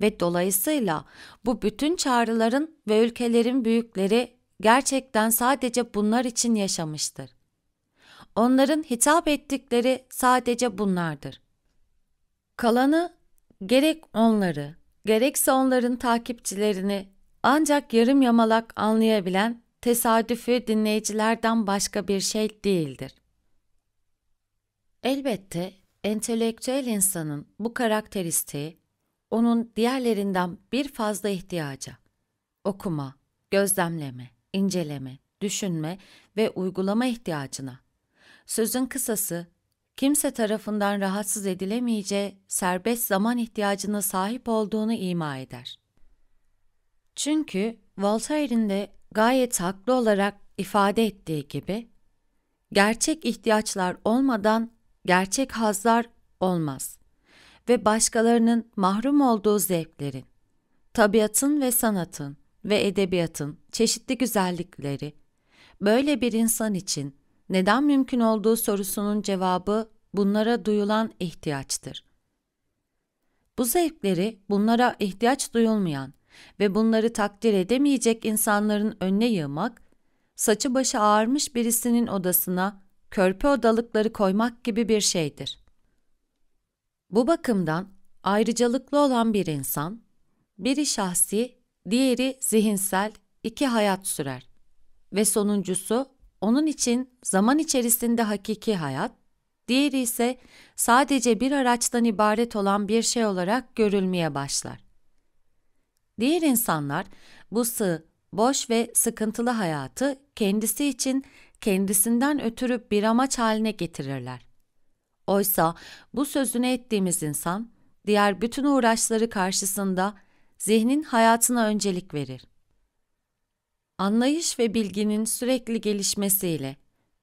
Ve dolayısıyla bu bütün çağrıların ve ülkelerin büyükleri gerçekten sadece bunlar için yaşamıştır. Onların hitap ettikleri sadece bunlardır. Kalanı gerek onları, gerekse onların takipçilerini ancak yarım yamalak anlayabilen tesadüfü dinleyicilerden başka bir şey değildir. Elbette entelektüel insanın bu karakteristiği onun diğerlerinden bir fazla ihtiyaca okuma, gözlemleme, inceleme, düşünme ve uygulama ihtiyacına. Sözün kısası, kimse tarafından rahatsız edilemeyeceği serbest zaman ihtiyacına sahip olduğunu ima eder. Çünkü Voltaire'in de gayet haklı olarak ifade ettiği gibi, gerçek ihtiyaçlar olmadan gerçek hazlar olmaz ve başkalarının mahrum olduğu zevklerin, tabiatın ve sanatın ve edebiyatın çeşitli güzellikleri, böyle bir insan için neden mümkün olduğu sorusunun cevabı bunlara duyulan ihtiyaçtır. Bu zevkleri bunlara ihtiyaç duyulmayan ve bunları takdir edemeyecek insanların önüne yığmak, saçı başı ağarmış birisinin odasına körpe odalıkları koymak gibi bir şeydir. Bu bakımdan ayrıcalıklı olan bir insan, biri şahsi, diğeri zihinsel iki hayat sürer ve sonuncusu onun için zaman içerisinde hakiki hayat, diğeri ise sadece bir araçtan ibaret olan bir şey olarak görülmeye başlar. Diğer insanlar bu sığ, boş ve sıkıntılı hayatı kendisi için kendisinden ötürü bir amaç haline getirirler. Oysa bu sözünü ettiğimiz insan diğer bütün uğraşları karşısında zihnin hayatına öncelik verir. Anlayış ve bilginin sürekli gelişmesiyle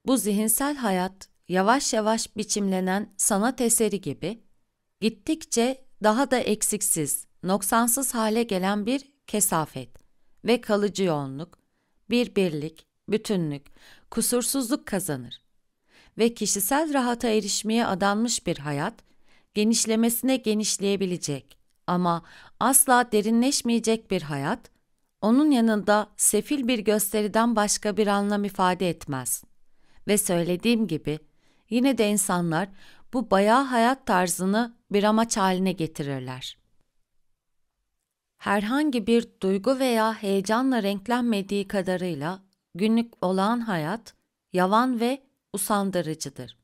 bu zihinsel hayat yavaş yavaş biçimlenen sanat eseri gibi gittikçe daha da eksiksiz, noksansız hale gelen bir kesafet ve kalıcı yoğunluk, bir birlik, bütünlük, kusursuzluk kazanır ve kişisel rahata erişmeye adanmış bir hayat, genişlemesine genişleyebilecek ama asla derinleşmeyecek bir hayat, onun yanında sefil bir gösteriden başka bir anlam ifade etmez. Ve söylediğim gibi yine de insanlar bu bayağı hayat tarzını bir amaç haline getirirler herhangi bir duygu veya heyecanla renklenmediği kadarıyla günlük olağan hayat yavan ve usandırıcıdır.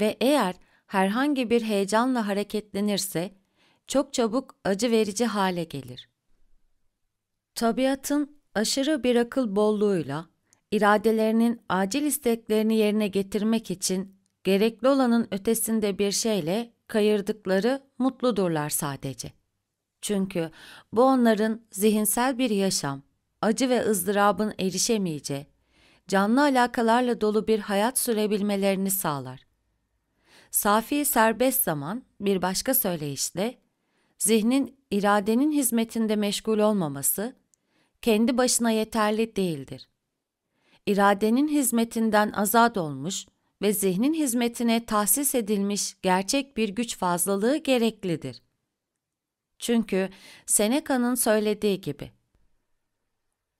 Ve eğer herhangi bir heyecanla hareketlenirse çok çabuk acı verici hale gelir. Tabiatın aşırı bir akıl bolluğuyla iradelerinin acil isteklerini yerine getirmek için gerekli olanın ötesinde bir şeyle kayırdıkları mutludurlar sadece. Çünkü bu onların zihinsel bir yaşam, acı ve ızdırabın erişemeyeceği, canlı alakalarla dolu bir hayat sürebilmelerini sağlar. Safi serbest zaman, bir başka söyleyişle, zihnin iradenin hizmetinde meşgul olmaması, kendi başına yeterli değildir. İradenin hizmetinden azat olmuş ve zihnin hizmetine tahsis edilmiş gerçek bir güç fazlalığı gereklidir.'' Çünkü Seneca'nın söylediği gibi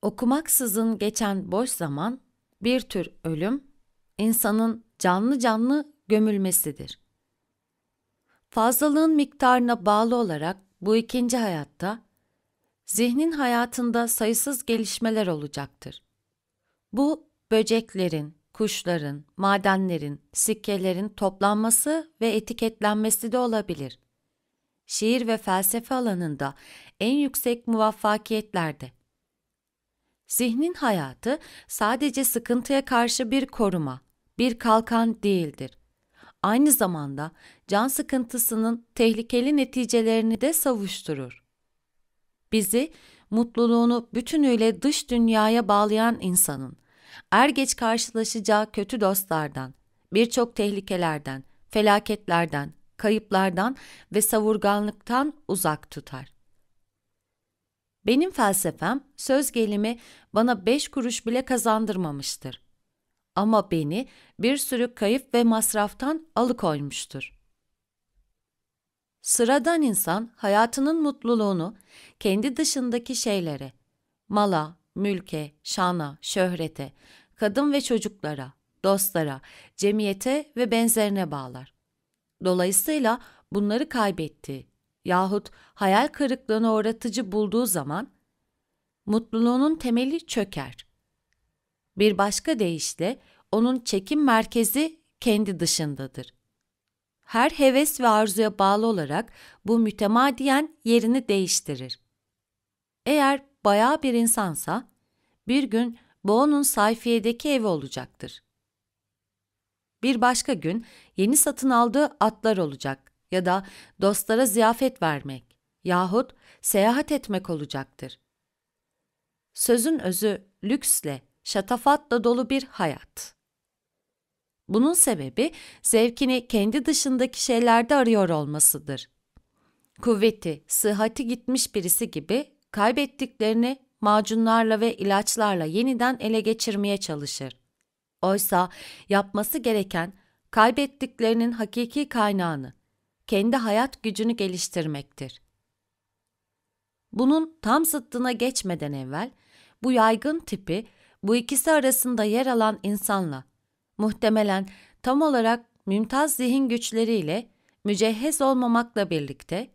okumaksızın geçen boş zaman bir tür ölüm, insanın canlı canlı gömülmesidir. Fazlalığın miktarına bağlı olarak bu ikinci hayatta zihnin hayatında sayısız gelişmeler olacaktır. Bu böceklerin, kuşların, madenlerin, sikkelerin toplanması ve etiketlenmesi de olabilir.'' şiir ve felsefe alanında en yüksek muvaffakiyetlerde. Zihnin hayatı sadece sıkıntıya karşı bir koruma, bir kalkan değildir. Aynı zamanda can sıkıntısının tehlikeli neticelerini de savuşturur. Bizi mutluluğunu bütünüyle dış dünyaya bağlayan insanın er geç karşılaşacağı kötü dostlardan, birçok tehlikelerden, felaketlerden, kayıplardan ve savurganlıktan uzak tutar. Benim felsefem söz gelimi bana beş kuruş bile kazandırmamıştır. Ama beni bir sürü kayıp ve masraftan alıkoymuştur. Sıradan insan hayatının mutluluğunu kendi dışındaki şeylere, mala, mülke, şana, şöhrete, kadın ve çocuklara, dostlara, cemiyete ve benzerine bağlar. Dolayısıyla bunları kaybetti. yahut hayal kırıklığına uğratıcı bulduğu zaman mutluluğunun temeli çöker. Bir başka deyişle onun çekim merkezi kendi dışındadır. Her heves ve arzuya bağlı olarak bu mütemadiyen yerini değiştirir. Eğer bayağı bir insansa bir gün Boğ'un sayfiyedeki evi olacaktır. Bir başka gün yeni satın aldığı atlar olacak ya da dostlara ziyafet vermek yahut seyahat etmek olacaktır. Sözün özü lüksle, şatafatla dolu bir hayat. Bunun sebebi zevkini kendi dışındaki şeylerde arıyor olmasıdır. Kuvveti, sıhhati gitmiş birisi gibi kaybettiklerini macunlarla ve ilaçlarla yeniden ele geçirmeye çalışır. Oysa yapması gereken kaybettiklerinin hakiki kaynağını, kendi hayat gücünü geliştirmektir. Bunun tam zıttına geçmeden evvel bu yaygın tipi bu ikisi arasında yer alan insanla muhtemelen tam olarak mümtaz zihin güçleriyle mücehhez olmamakla birlikte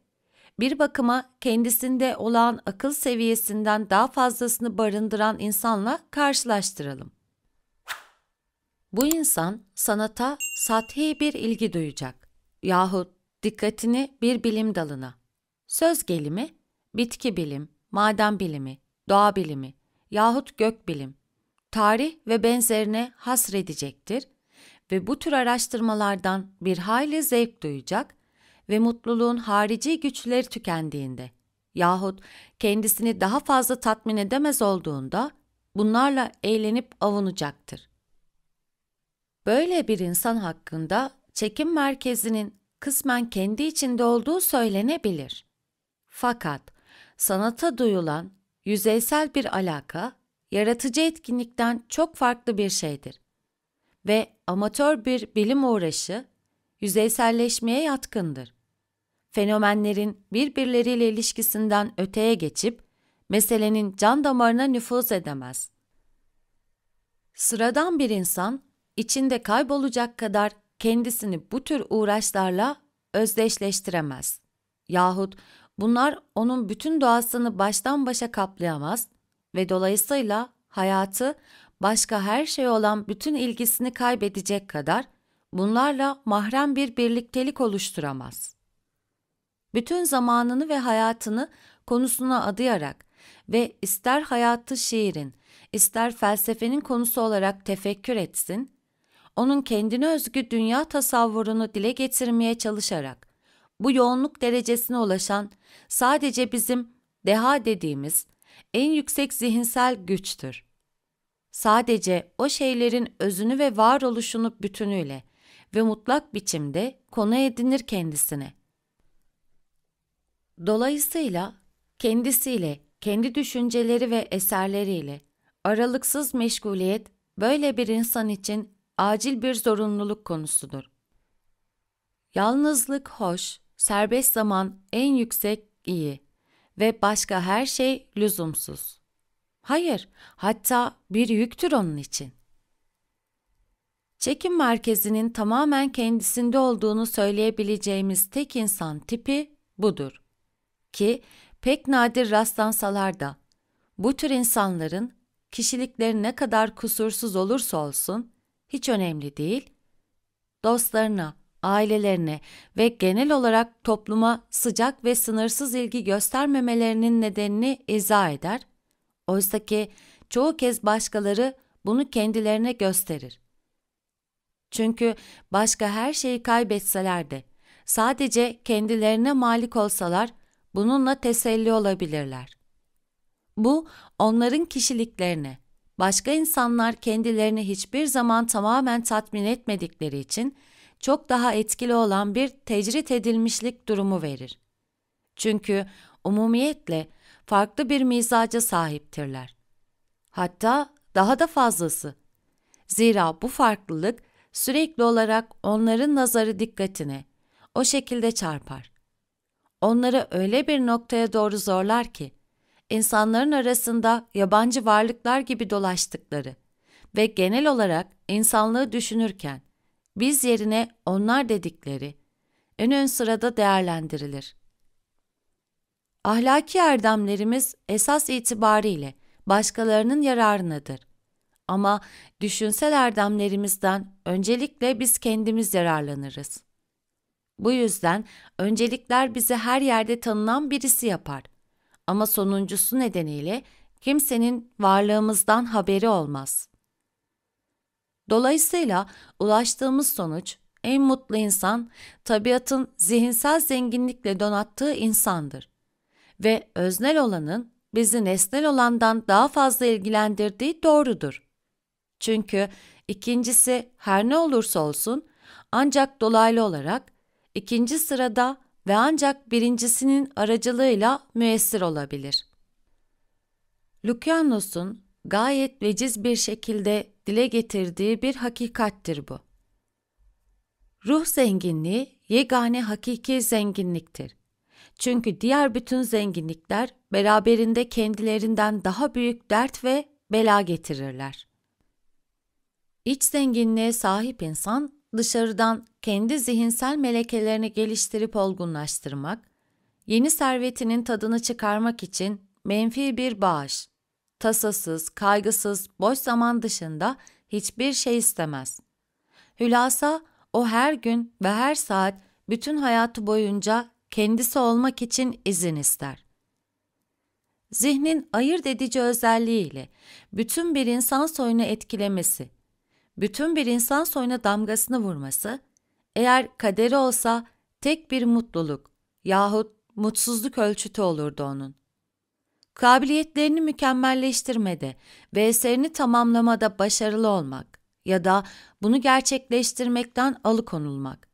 bir bakıma kendisinde olan akıl seviyesinden daha fazlasını barındıran insanla karşılaştıralım. Bu insan sanata sathi bir ilgi duyacak yahut dikkatini bir bilim dalına. Söz gelimi bitki bilim, maden bilimi, doğa bilimi yahut gök bilim, tarih ve benzerine hasredecektir ve bu tür araştırmalardan bir hayli zevk duyacak ve mutluluğun harici güçleri tükendiğinde yahut kendisini daha fazla tatmin edemez olduğunda bunlarla eğlenip avunacaktır.'' Böyle bir insan hakkında çekim merkezinin kısmen kendi içinde olduğu söylenebilir. Fakat sanata duyulan yüzeysel bir alaka yaratıcı etkinlikten çok farklı bir şeydir. Ve amatör bir bilim uğraşı yüzeyselleşmeye yatkındır. Fenomenlerin birbirleriyle ilişkisinden öteye geçip meselenin can damarına nüfuz edemez. Sıradan bir insan içinde kaybolacak kadar kendisini bu tür uğraşlarla özdeşleştiremez. Yahut bunlar onun bütün doğasını baştan başa kaplayamaz ve dolayısıyla hayatı başka her şey olan bütün ilgisini kaybedecek kadar bunlarla mahrem bir birliktelik oluşturamaz. Bütün zamanını ve hayatını konusuna adayarak ve ister hayatı şiirin, ister felsefenin konusu olarak tefekkür etsin, onun kendine özgü dünya tasavvurunu dile getirmeye çalışarak bu yoğunluk derecesine ulaşan sadece bizim deha dediğimiz en yüksek zihinsel güçtür. Sadece o şeylerin özünü ve varoluşunu bütünüyle ve mutlak biçimde konu edinir kendisine. Dolayısıyla kendisiyle, kendi düşünceleri ve eserleriyle aralıksız meşguliyet böyle bir insan için acil bir zorunluluk konusudur. Yalnızlık hoş, serbest zaman en yüksek iyi ve başka her şey lüzumsuz. Hayır, hatta bir yüktür onun için. Çekim merkezinin tamamen kendisinde olduğunu söyleyebileceğimiz tek insan tipi budur. Ki pek nadir rastlansalar da bu tür insanların kişilikleri ne kadar kusursuz olursa olsun hiç önemli değil. Dostlarına, ailelerine ve genel olarak topluma sıcak ve sınırsız ilgi göstermemelerinin nedenini izah eder. Oysa ki çoğu kez başkaları bunu kendilerine gösterir. Çünkü başka her şeyi kaybetseler de sadece kendilerine malik olsalar bununla teselli olabilirler. Bu onların kişiliklerine, başka insanlar kendilerini hiçbir zaman tamamen tatmin etmedikleri için çok daha etkili olan bir tecrit edilmişlik durumu verir. Çünkü umumiyetle farklı bir mizaca sahiptirler. Hatta daha da fazlası. Zira bu farklılık sürekli olarak onların nazarı dikkatine o şekilde çarpar. Onları öyle bir noktaya doğru zorlar ki insanların arasında yabancı varlıklar gibi dolaştıkları ve genel olarak insanlığı düşünürken biz yerine onlar dedikleri en ön sırada değerlendirilir. Ahlaki erdemlerimiz esas itibariyle başkalarının yararınadır. Ama düşünsel erdemlerimizden öncelikle biz kendimiz yararlanırız. Bu yüzden öncelikler bizi her yerde tanınan birisi yapar ama sonuncusu nedeniyle kimsenin varlığımızdan haberi olmaz. Dolayısıyla ulaştığımız sonuç en mutlu insan tabiatın zihinsel zenginlikle donattığı insandır ve öznel olanın bizi nesnel olandan daha fazla ilgilendirdiği doğrudur. Çünkü ikincisi her ne olursa olsun ancak dolaylı olarak ikinci sırada ve ancak birincisinin aracılığıyla müessir olabilir. Lukianos'un gayet veciz bir şekilde dile getirdiği bir hakikattir bu. Ruh zenginliği yegane hakiki zenginliktir. Çünkü diğer bütün zenginlikler beraberinde kendilerinden daha büyük dert ve bela getirirler. İç zenginliğe sahip insan dışarıdan kendi zihinsel melekelerini geliştirip olgunlaştırmak, yeni servetinin tadını çıkarmak için menfi bir bağış, tasasız, kaygısız, boş zaman dışında hiçbir şey istemez. Hülasa, o her gün ve her saat bütün hayatı boyunca kendisi olmak için izin ister. Zihnin ayırt edici özelliğiyle bütün bir insan soyunu etkilemesi bütün bir insan soyuna damgasını vurması, eğer kaderi olsa tek bir mutluluk yahut mutsuzluk ölçütü olurdu onun. Kabiliyetlerini mükemmelleştirmede ve eserini tamamlamada başarılı olmak ya da bunu gerçekleştirmekten alıkonulmak.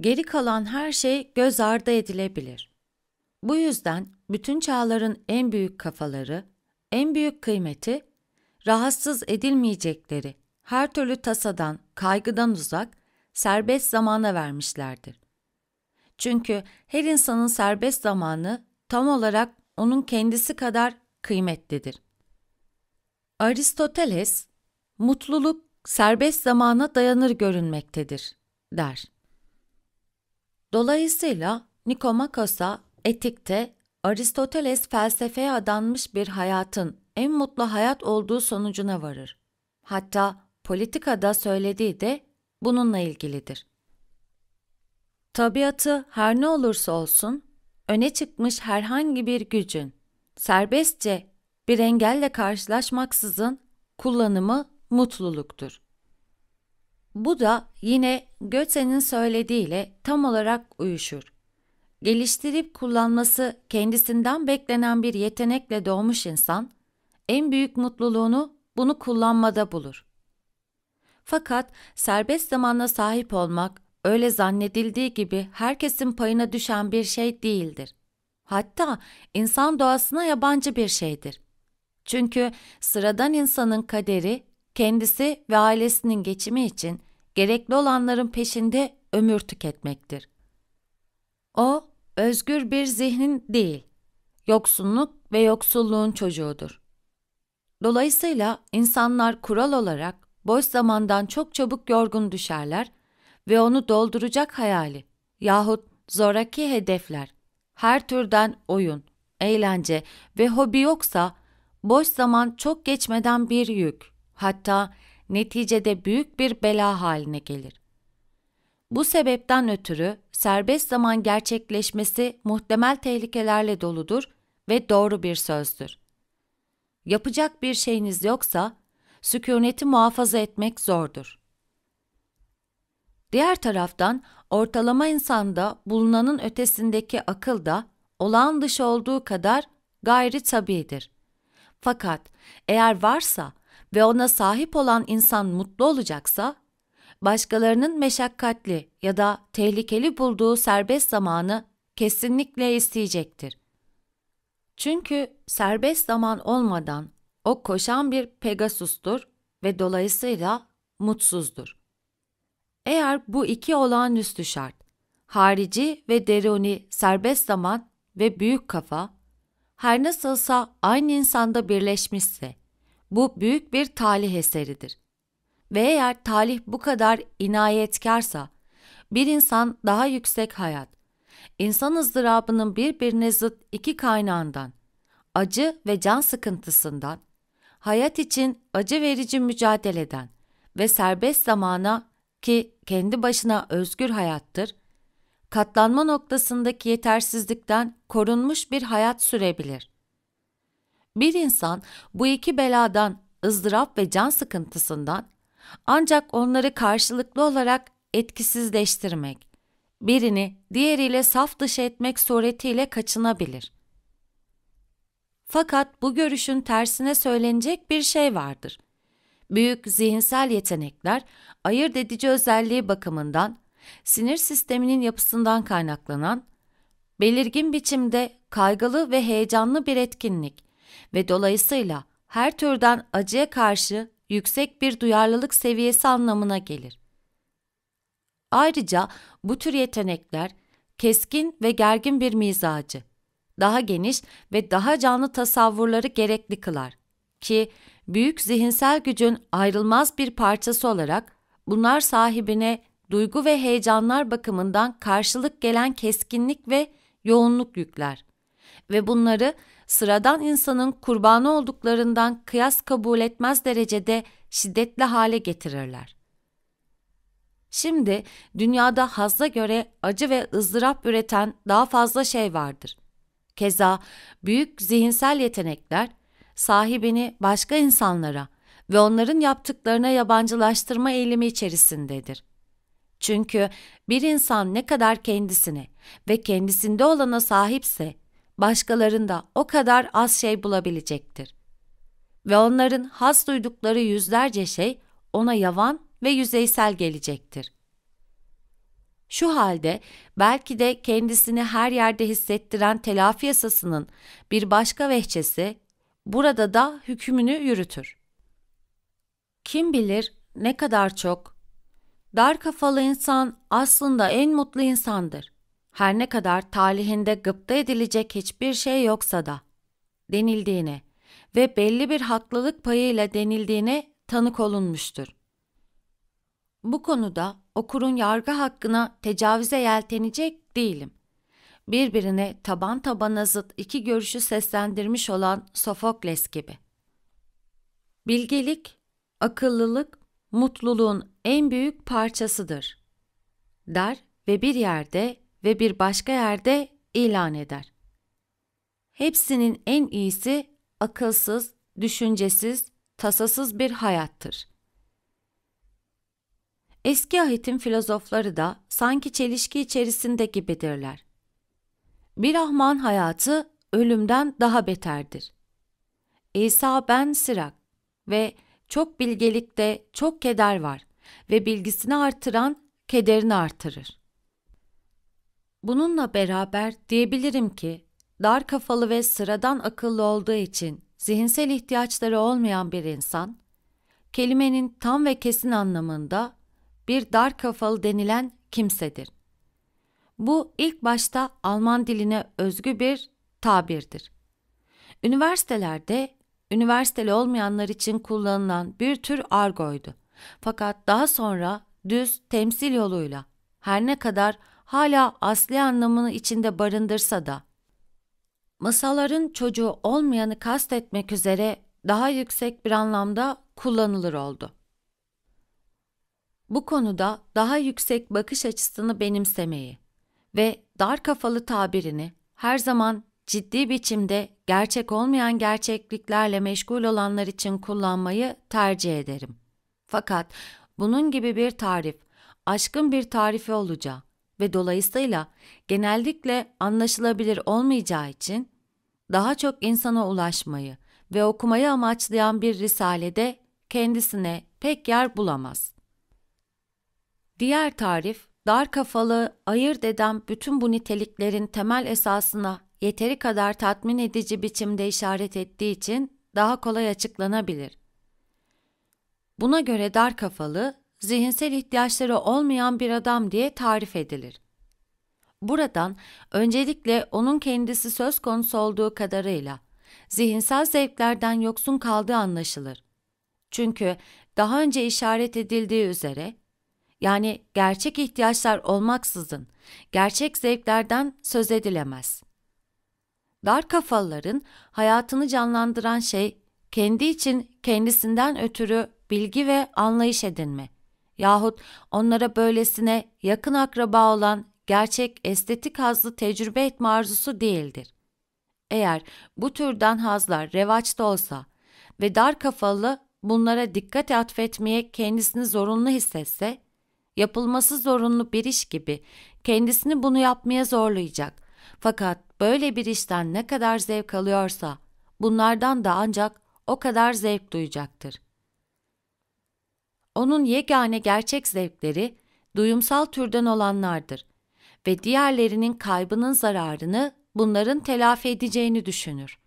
Geri kalan her şey göz ardı edilebilir. Bu yüzden bütün çağların en büyük kafaları, en büyük kıymeti rahatsız edilmeyecekleri, her türlü tasadan, kaygıdan uzak, serbest zamana vermişlerdir. Çünkü her insanın serbest zamanı tam olarak onun kendisi kadar kıymetlidir. Aristoteles, mutluluk serbest zamana dayanır görünmektedir, der. Dolayısıyla Nikomakos'a etikte Aristoteles felsefeye adanmış bir hayatın en mutlu hayat olduğu sonucuna varır. Hatta politikada söylediği de bununla ilgilidir. Tabiatı her ne olursa olsun, öne çıkmış herhangi bir gücün, serbestçe bir engelle karşılaşmaksızın kullanımı mutluluktur. Bu da yine Göte'nin söylediğiyle tam olarak uyuşur. Geliştirip kullanması kendisinden beklenen bir yetenekle doğmuş insan, en büyük mutluluğunu bunu kullanmada bulur. Fakat serbest zamanla sahip olmak öyle zannedildiği gibi herkesin payına düşen bir şey değildir. Hatta insan doğasına yabancı bir şeydir. Çünkü sıradan insanın kaderi kendisi ve ailesinin geçimi için gerekli olanların peşinde ömür tüketmektir. O özgür bir zihnin değil, yoksunluk ve yoksulluğun çocuğudur. Dolayısıyla insanlar kural olarak boş zamandan çok çabuk yorgun düşerler ve onu dolduracak hayali yahut zoraki hedefler, her türden oyun, eğlence ve hobi yoksa boş zaman çok geçmeden bir yük, hatta neticede büyük bir bela haline gelir. Bu sebepten ötürü serbest zaman gerçekleşmesi muhtemel tehlikelerle doludur ve doğru bir sözdür yapacak bir şeyiniz yoksa sükuneti muhafaza etmek zordur. Diğer taraftan ortalama insanda bulunanın ötesindeki akıl da olağan dışı olduğu kadar gayri tabidir. Fakat eğer varsa ve ona sahip olan insan mutlu olacaksa, başkalarının meşakkatli ya da tehlikeli bulduğu serbest zamanı kesinlikle isteyecektir. Çünkü serbest zaman olmadan o koşan bir Pegasus'tur ve dolayısıyla mutsuzdur. Eğer bu iki olağanüstü şart, harici ve deruni serbest zaman ve büyük kafa, her nasılsa aynı insanda birleşmişse, bu büyük bir talih eseridir. Ve eğer talih bu kadar inayetkarsa, bir insan daha yüksek hayat, İnsan ızdırabının birbirine zıt iki kaynağından, acı ve can sıkıntısından, hayat için acı verici mücadeleden ve serbest zamana ki kendi başına özgür hayattır, katlanma noktasındaki yetersizlikten korunmuş bir hayat sürebilir. Bir insan bu iki beladan, ızdırap ve can sıkıntısından ancak onları karşılıklı olarak etkisizleştirmek, birini diğeriyle saf dışı etmek suretiyle kaçınabilir. Fakat bu görüşün tersine söylenecek bir şey vardır. Büyük zihinsel yetenekler ayırt edici özelliği bakımından sinir sisteminin yapısından kaynaklanan belirgin biçimde kaygılı ve heyecanlı bir etkinlik ve dolayısıyla her türden acıya karşı yüksek bir duyarlılık seviyesi anlamına gelir. Ayrıca bu tür yetenekler keskin ve gergin bir mizacı, daha geniş ve daha canlı tasavvurları gerekli kılar ki büyük zihinsel gücün ayrılmaz bir parçası olarak bunlar sahibine duygu ve heyecanlar bakımından karşılık gelen keskinlik ve yoğunluk yükler ve bunları sıradan insanın kurbanı olduklarından kıyas kabul etmez derecede şiddetli hale getirirler. Şimdi dünyada hazza göre acı ve ızdırap üreten daha fazla şey vardır. Keza büyük zihinsel yetenekler sahibini başka insanlara ve onların yaptıklarına yabancılaştırma eğilimi içerisindedir. Çünkü bir insan ne kadar kendisine ve kendisinde olana sahipse başkalarında o kadar az şey bulabilecektir. Ve onların has duydukları yüzlerce şey ona yavan ve yüzeysel gelecektir. Şu halde belki de kendisini her yerde hissettiren telafi yasasının bir başka vehçesi burada da hükmünü yürütür. Kim bilir ne kadar çok dar kafalı insan aslında en mutlu insandır. Her ne kadar talihinde gıpta edilecek hiçbir şey yoksa da denildiğine ve belli bir haklılık payıyla denildiğine tanık olunmuştur. Bu konuda okurun yargı hakkına tecavüze yeltenecek değilim. Birbirine taban tabana zıt iki görüşü seslendirmiş olan Sofokles gibi. Bilgelik, akıllılık, mutluluğun en büyük parçasıdır. Der ve bir yerde ve bir başka yerde ilan eder. Hepsinin en iyisi akılsız, düşüncesiz, tasasız bir hayattır. Eski ahitin filozofları da sanki çelişki içerisinde gibidirler. Bir ahman hayatı ölümden daha beterdir. İsa ben Sirak ve çok bilgelikte çok keder var ve bilgisini artıran kederini artırır. Bununla beraber diyebilirim ki dar kafalı ve sıradan akıllı olduğu için zihinsel ihtiyaçları olmayan bir insan, kelimenin tam ve kesin anlamında bir dar kafalı denilen kimsedir. Bu ilk başta Alman diline özgü bir tabirdir. Üniversitelerde üniversiteli olmayanlar için kullanılan bir tür argoydu. Fakat daha sonra düz temsil yoluyla her ne kadar hala asli anlamını içinde barındırsa da masaların çocuğu olmayanı kastetmek üzere daha yüksek bir anlamda kullanılır oldu bu konuda daha yüksek bakış açısını benimsemeyi ve dar kafalı tabirini her zaman ciddi biçimde gerçek olmayan gerçekliklerle meşgul olanlar için kullanmayı tercih ederim. Fakat bunun gibi bir tarif, aşkın bir tarifi olacağı ve dolayısıyla genellikle anlaşılabilir olmayacağı için daha çok insana ulaşmayı ve okumayı amaçlayan bir risalede kendisine pek yer bulamaz. Diğer tarif, dar kafalı, ayırt eden bütün bu niteliklerin temel esasına yeteri kadar tatmin edici biçimde işaret ettiği için daha kolay açıklanabilir. Buna göre dar kafalı, zihinsel ihtiyaçları olmayan bir adam diye tarif edilir. Buradan öncelikle onun kendisi söz konusu olduğu kadarıyla zihinsel zevklerden yoksun kaldığı anlaşılır. Çünkü daha önce işaret edildiği üzere yani gerçek ihtiyaçlar olmaksızın gerçek zevklerden söz edilemez. Dar kafaların hayatını canlandıran şey kendi için kendisinden ötürü bilgi ve anlayış edinme yahut onlara böylesine yakın akraba olan gerçek estetik hazlı tecrübe etme arzusu değildir. Eğer bu türden hazlar revaçta olsa ve dar kafalı bunlara dikkat atfetmeye kendisini zorunlu hissetse, yapılması zorunlu bir iş gibi kendisini bunu yapmaya zorlayacak. Fakat böyle bir işten ne kadar zevk alıyorsa bunlardan da ancak o kadar zevk duyacaktır. Onun yegane gerçek zevkleri duyumsal türden olanlardır ve diğerlerinin kaybının zararını bunların telafi edeceğini düşünür.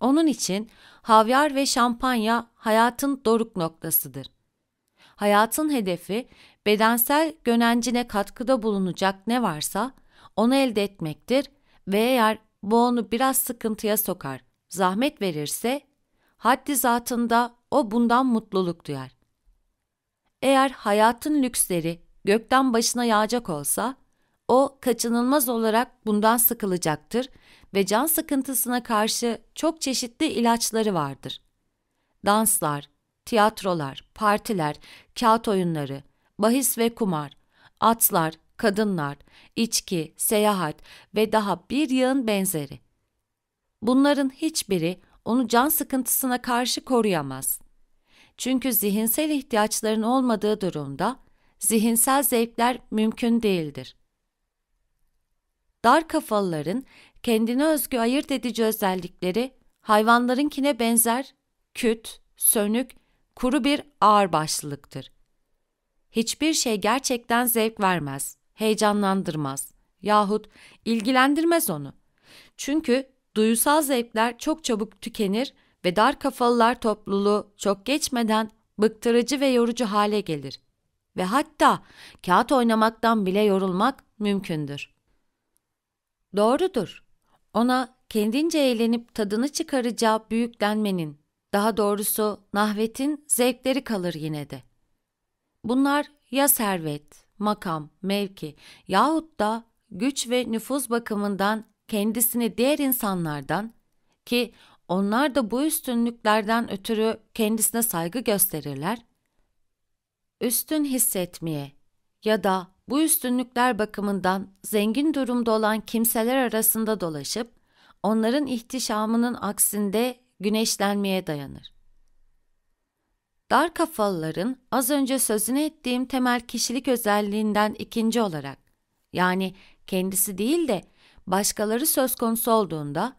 Onun için havyar ve şampanya hayatın doruk noktasıdır. Hayatın hedefi bedensel gönencine katkıda bulunacak ne varsa onu elde etmektir ve eğer bu onu biraz sıkıntıya sokar, zahmet verirse, haddi zatında o bundan mutluluk duyar. Eğer hayatın lüksleri gökten başına yağacak olsa, o kaçınılmaz olarak bundan sıkılacaktır ve can sıkıntısına karşı çok çeşitli ilaçları vardır. Danslar, tiyatrolar, partiler, kağıt oyunları, bahis ve kumar, atlar, kadınlar, içki, seyahat ve daha bir yığın benzeri. Bunların hiçbiri onu can sıkıntısına karşı koruyamaz. Çünkü zihinsel ihtiyaçların olmadığı durumda zihinsel zevkler mümkün değildir. Dar kafalıların kendine özgü ayırt edici özellikleri hayvanlarınkine benzer, küt, sönük, kuru bir ağır ağırbaşlılıktır hiçbir şey gerçekten zevk vermez, heyecanlandırmaz yahut ilgilendirmez onu. Çünkü duyusal zevkler çok çabuk tükenir ve dar kafalılar topluluğu çok geçmeden bıktırıcı ve yorucu hale gelir ve hatta kağıt oynamaktan bile yorulmak mümkündür. Doğrudur. Ona kendince eğlenip tadını çıkaracağı büyüklenmenin, daha doğrusu nahvetin zevkleri kalır yine de.'' Bunlar ya servet, makam, mevki yahut da güç ve nüfuz bakımından kendisini diğer insanlardan ki onlar da bu üstünlüklerden ötürü kendisine saygı gösterirler, üstün hissetmeye ya da bu üstünlükler bakımından zengin durumda olan kimseler arasında dolaşıp onların ihtişamının aksinde güneşlenmeye dayanır. Dar kafalıların az önce sözünü ettiğim temel kişilik özelliğinden ikinci olarak, yani kendisi değil de başkaları söz konusu olduğunda,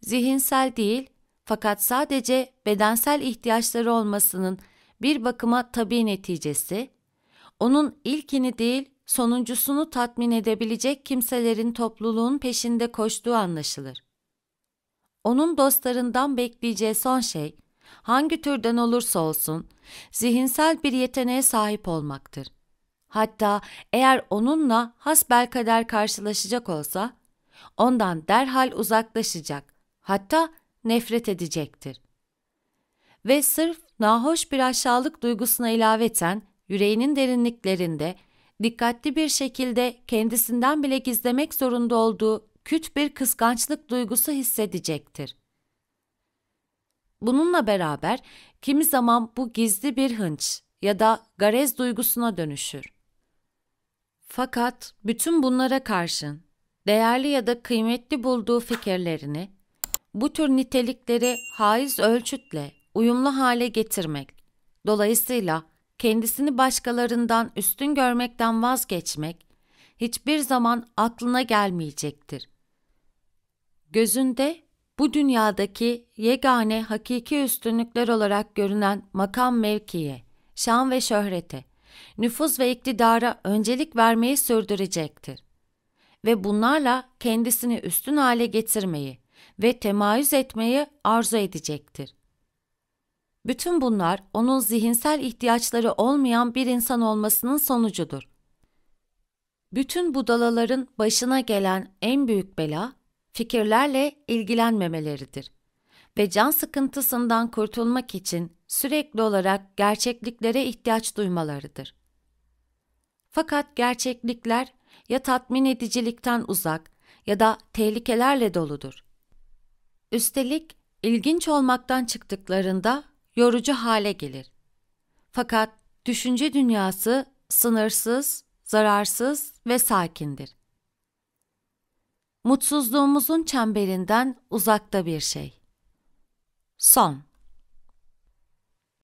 zihinsel değil fakat sadece bedensel ihtiyaçları olmasının bir bakıma tabi neticesi, onun ilkini değil sonuncusunu tatmin edebilecek kimselerin topluluğun peşinde koştuğu anlaşılır. Onun dostlarından bekleyeceği son şey, hangi türden olursa olsun zihinsel bir yeteneğe sahip olmaktır. Hatta eğer onunla hasbelkader karşılaşacak olsa ondan derhal uzaklaşacak, hatta nefret edecektir. Ve sırf nahoş bir aşağılık duygusuna ilaveten yüreğinin derinliklerinde dikkatli bir şekilde kendisinden bile gizlemek zorunda olduğu küt bir kıskançlık duygusu hissedecektir. Bununla beraber kimi zaman bu gizli bir hınç ya da garez duygusuna dönüşür. Fakat bütün bunlara karşın değerli ya da kıymetli bulduğu fikirlerini bu tür nitelikleri haiz ölçütle uyumlu hale getirmek, dolayısıyla kendisini başkalarından üstün görmekten vazgeçmek hiçbir zaman aklına gelmeyecektir. Gözünde bu dünyadaki yegane hakiki üstünlükler olarak görünen makam mevkiye, şan ve şöhrete, nüfuz ve iktidara öncelik vermeyi sürdürecektir. Ve bunlarla kendisini üstün hale getirmeyi ve temayüz etmeyi arzu edecektir. Bütün bunlar onun zihinsel ihtiyaçları olmayan bir insan olmasının sonucudur. Bütün budalaların başına gelen en büyük bela fikirlerle ilgilenmemeleridir ve can sıkıntısından kurtulmak için sürekli olarak gerçekliklere ihtiyaç duymalarıdır. Fakat gerçeklikler ya tatmin edicilikten uzak ya da tehlikelerle doludur. Üstelik ilginç olmaktan çıktıklarında yorucu hale gelir. Fakat düşünce dünyası sınırsız, zararsız ve sakindir mutsuzluğumuzun çemberinden uzakta bir şey. Son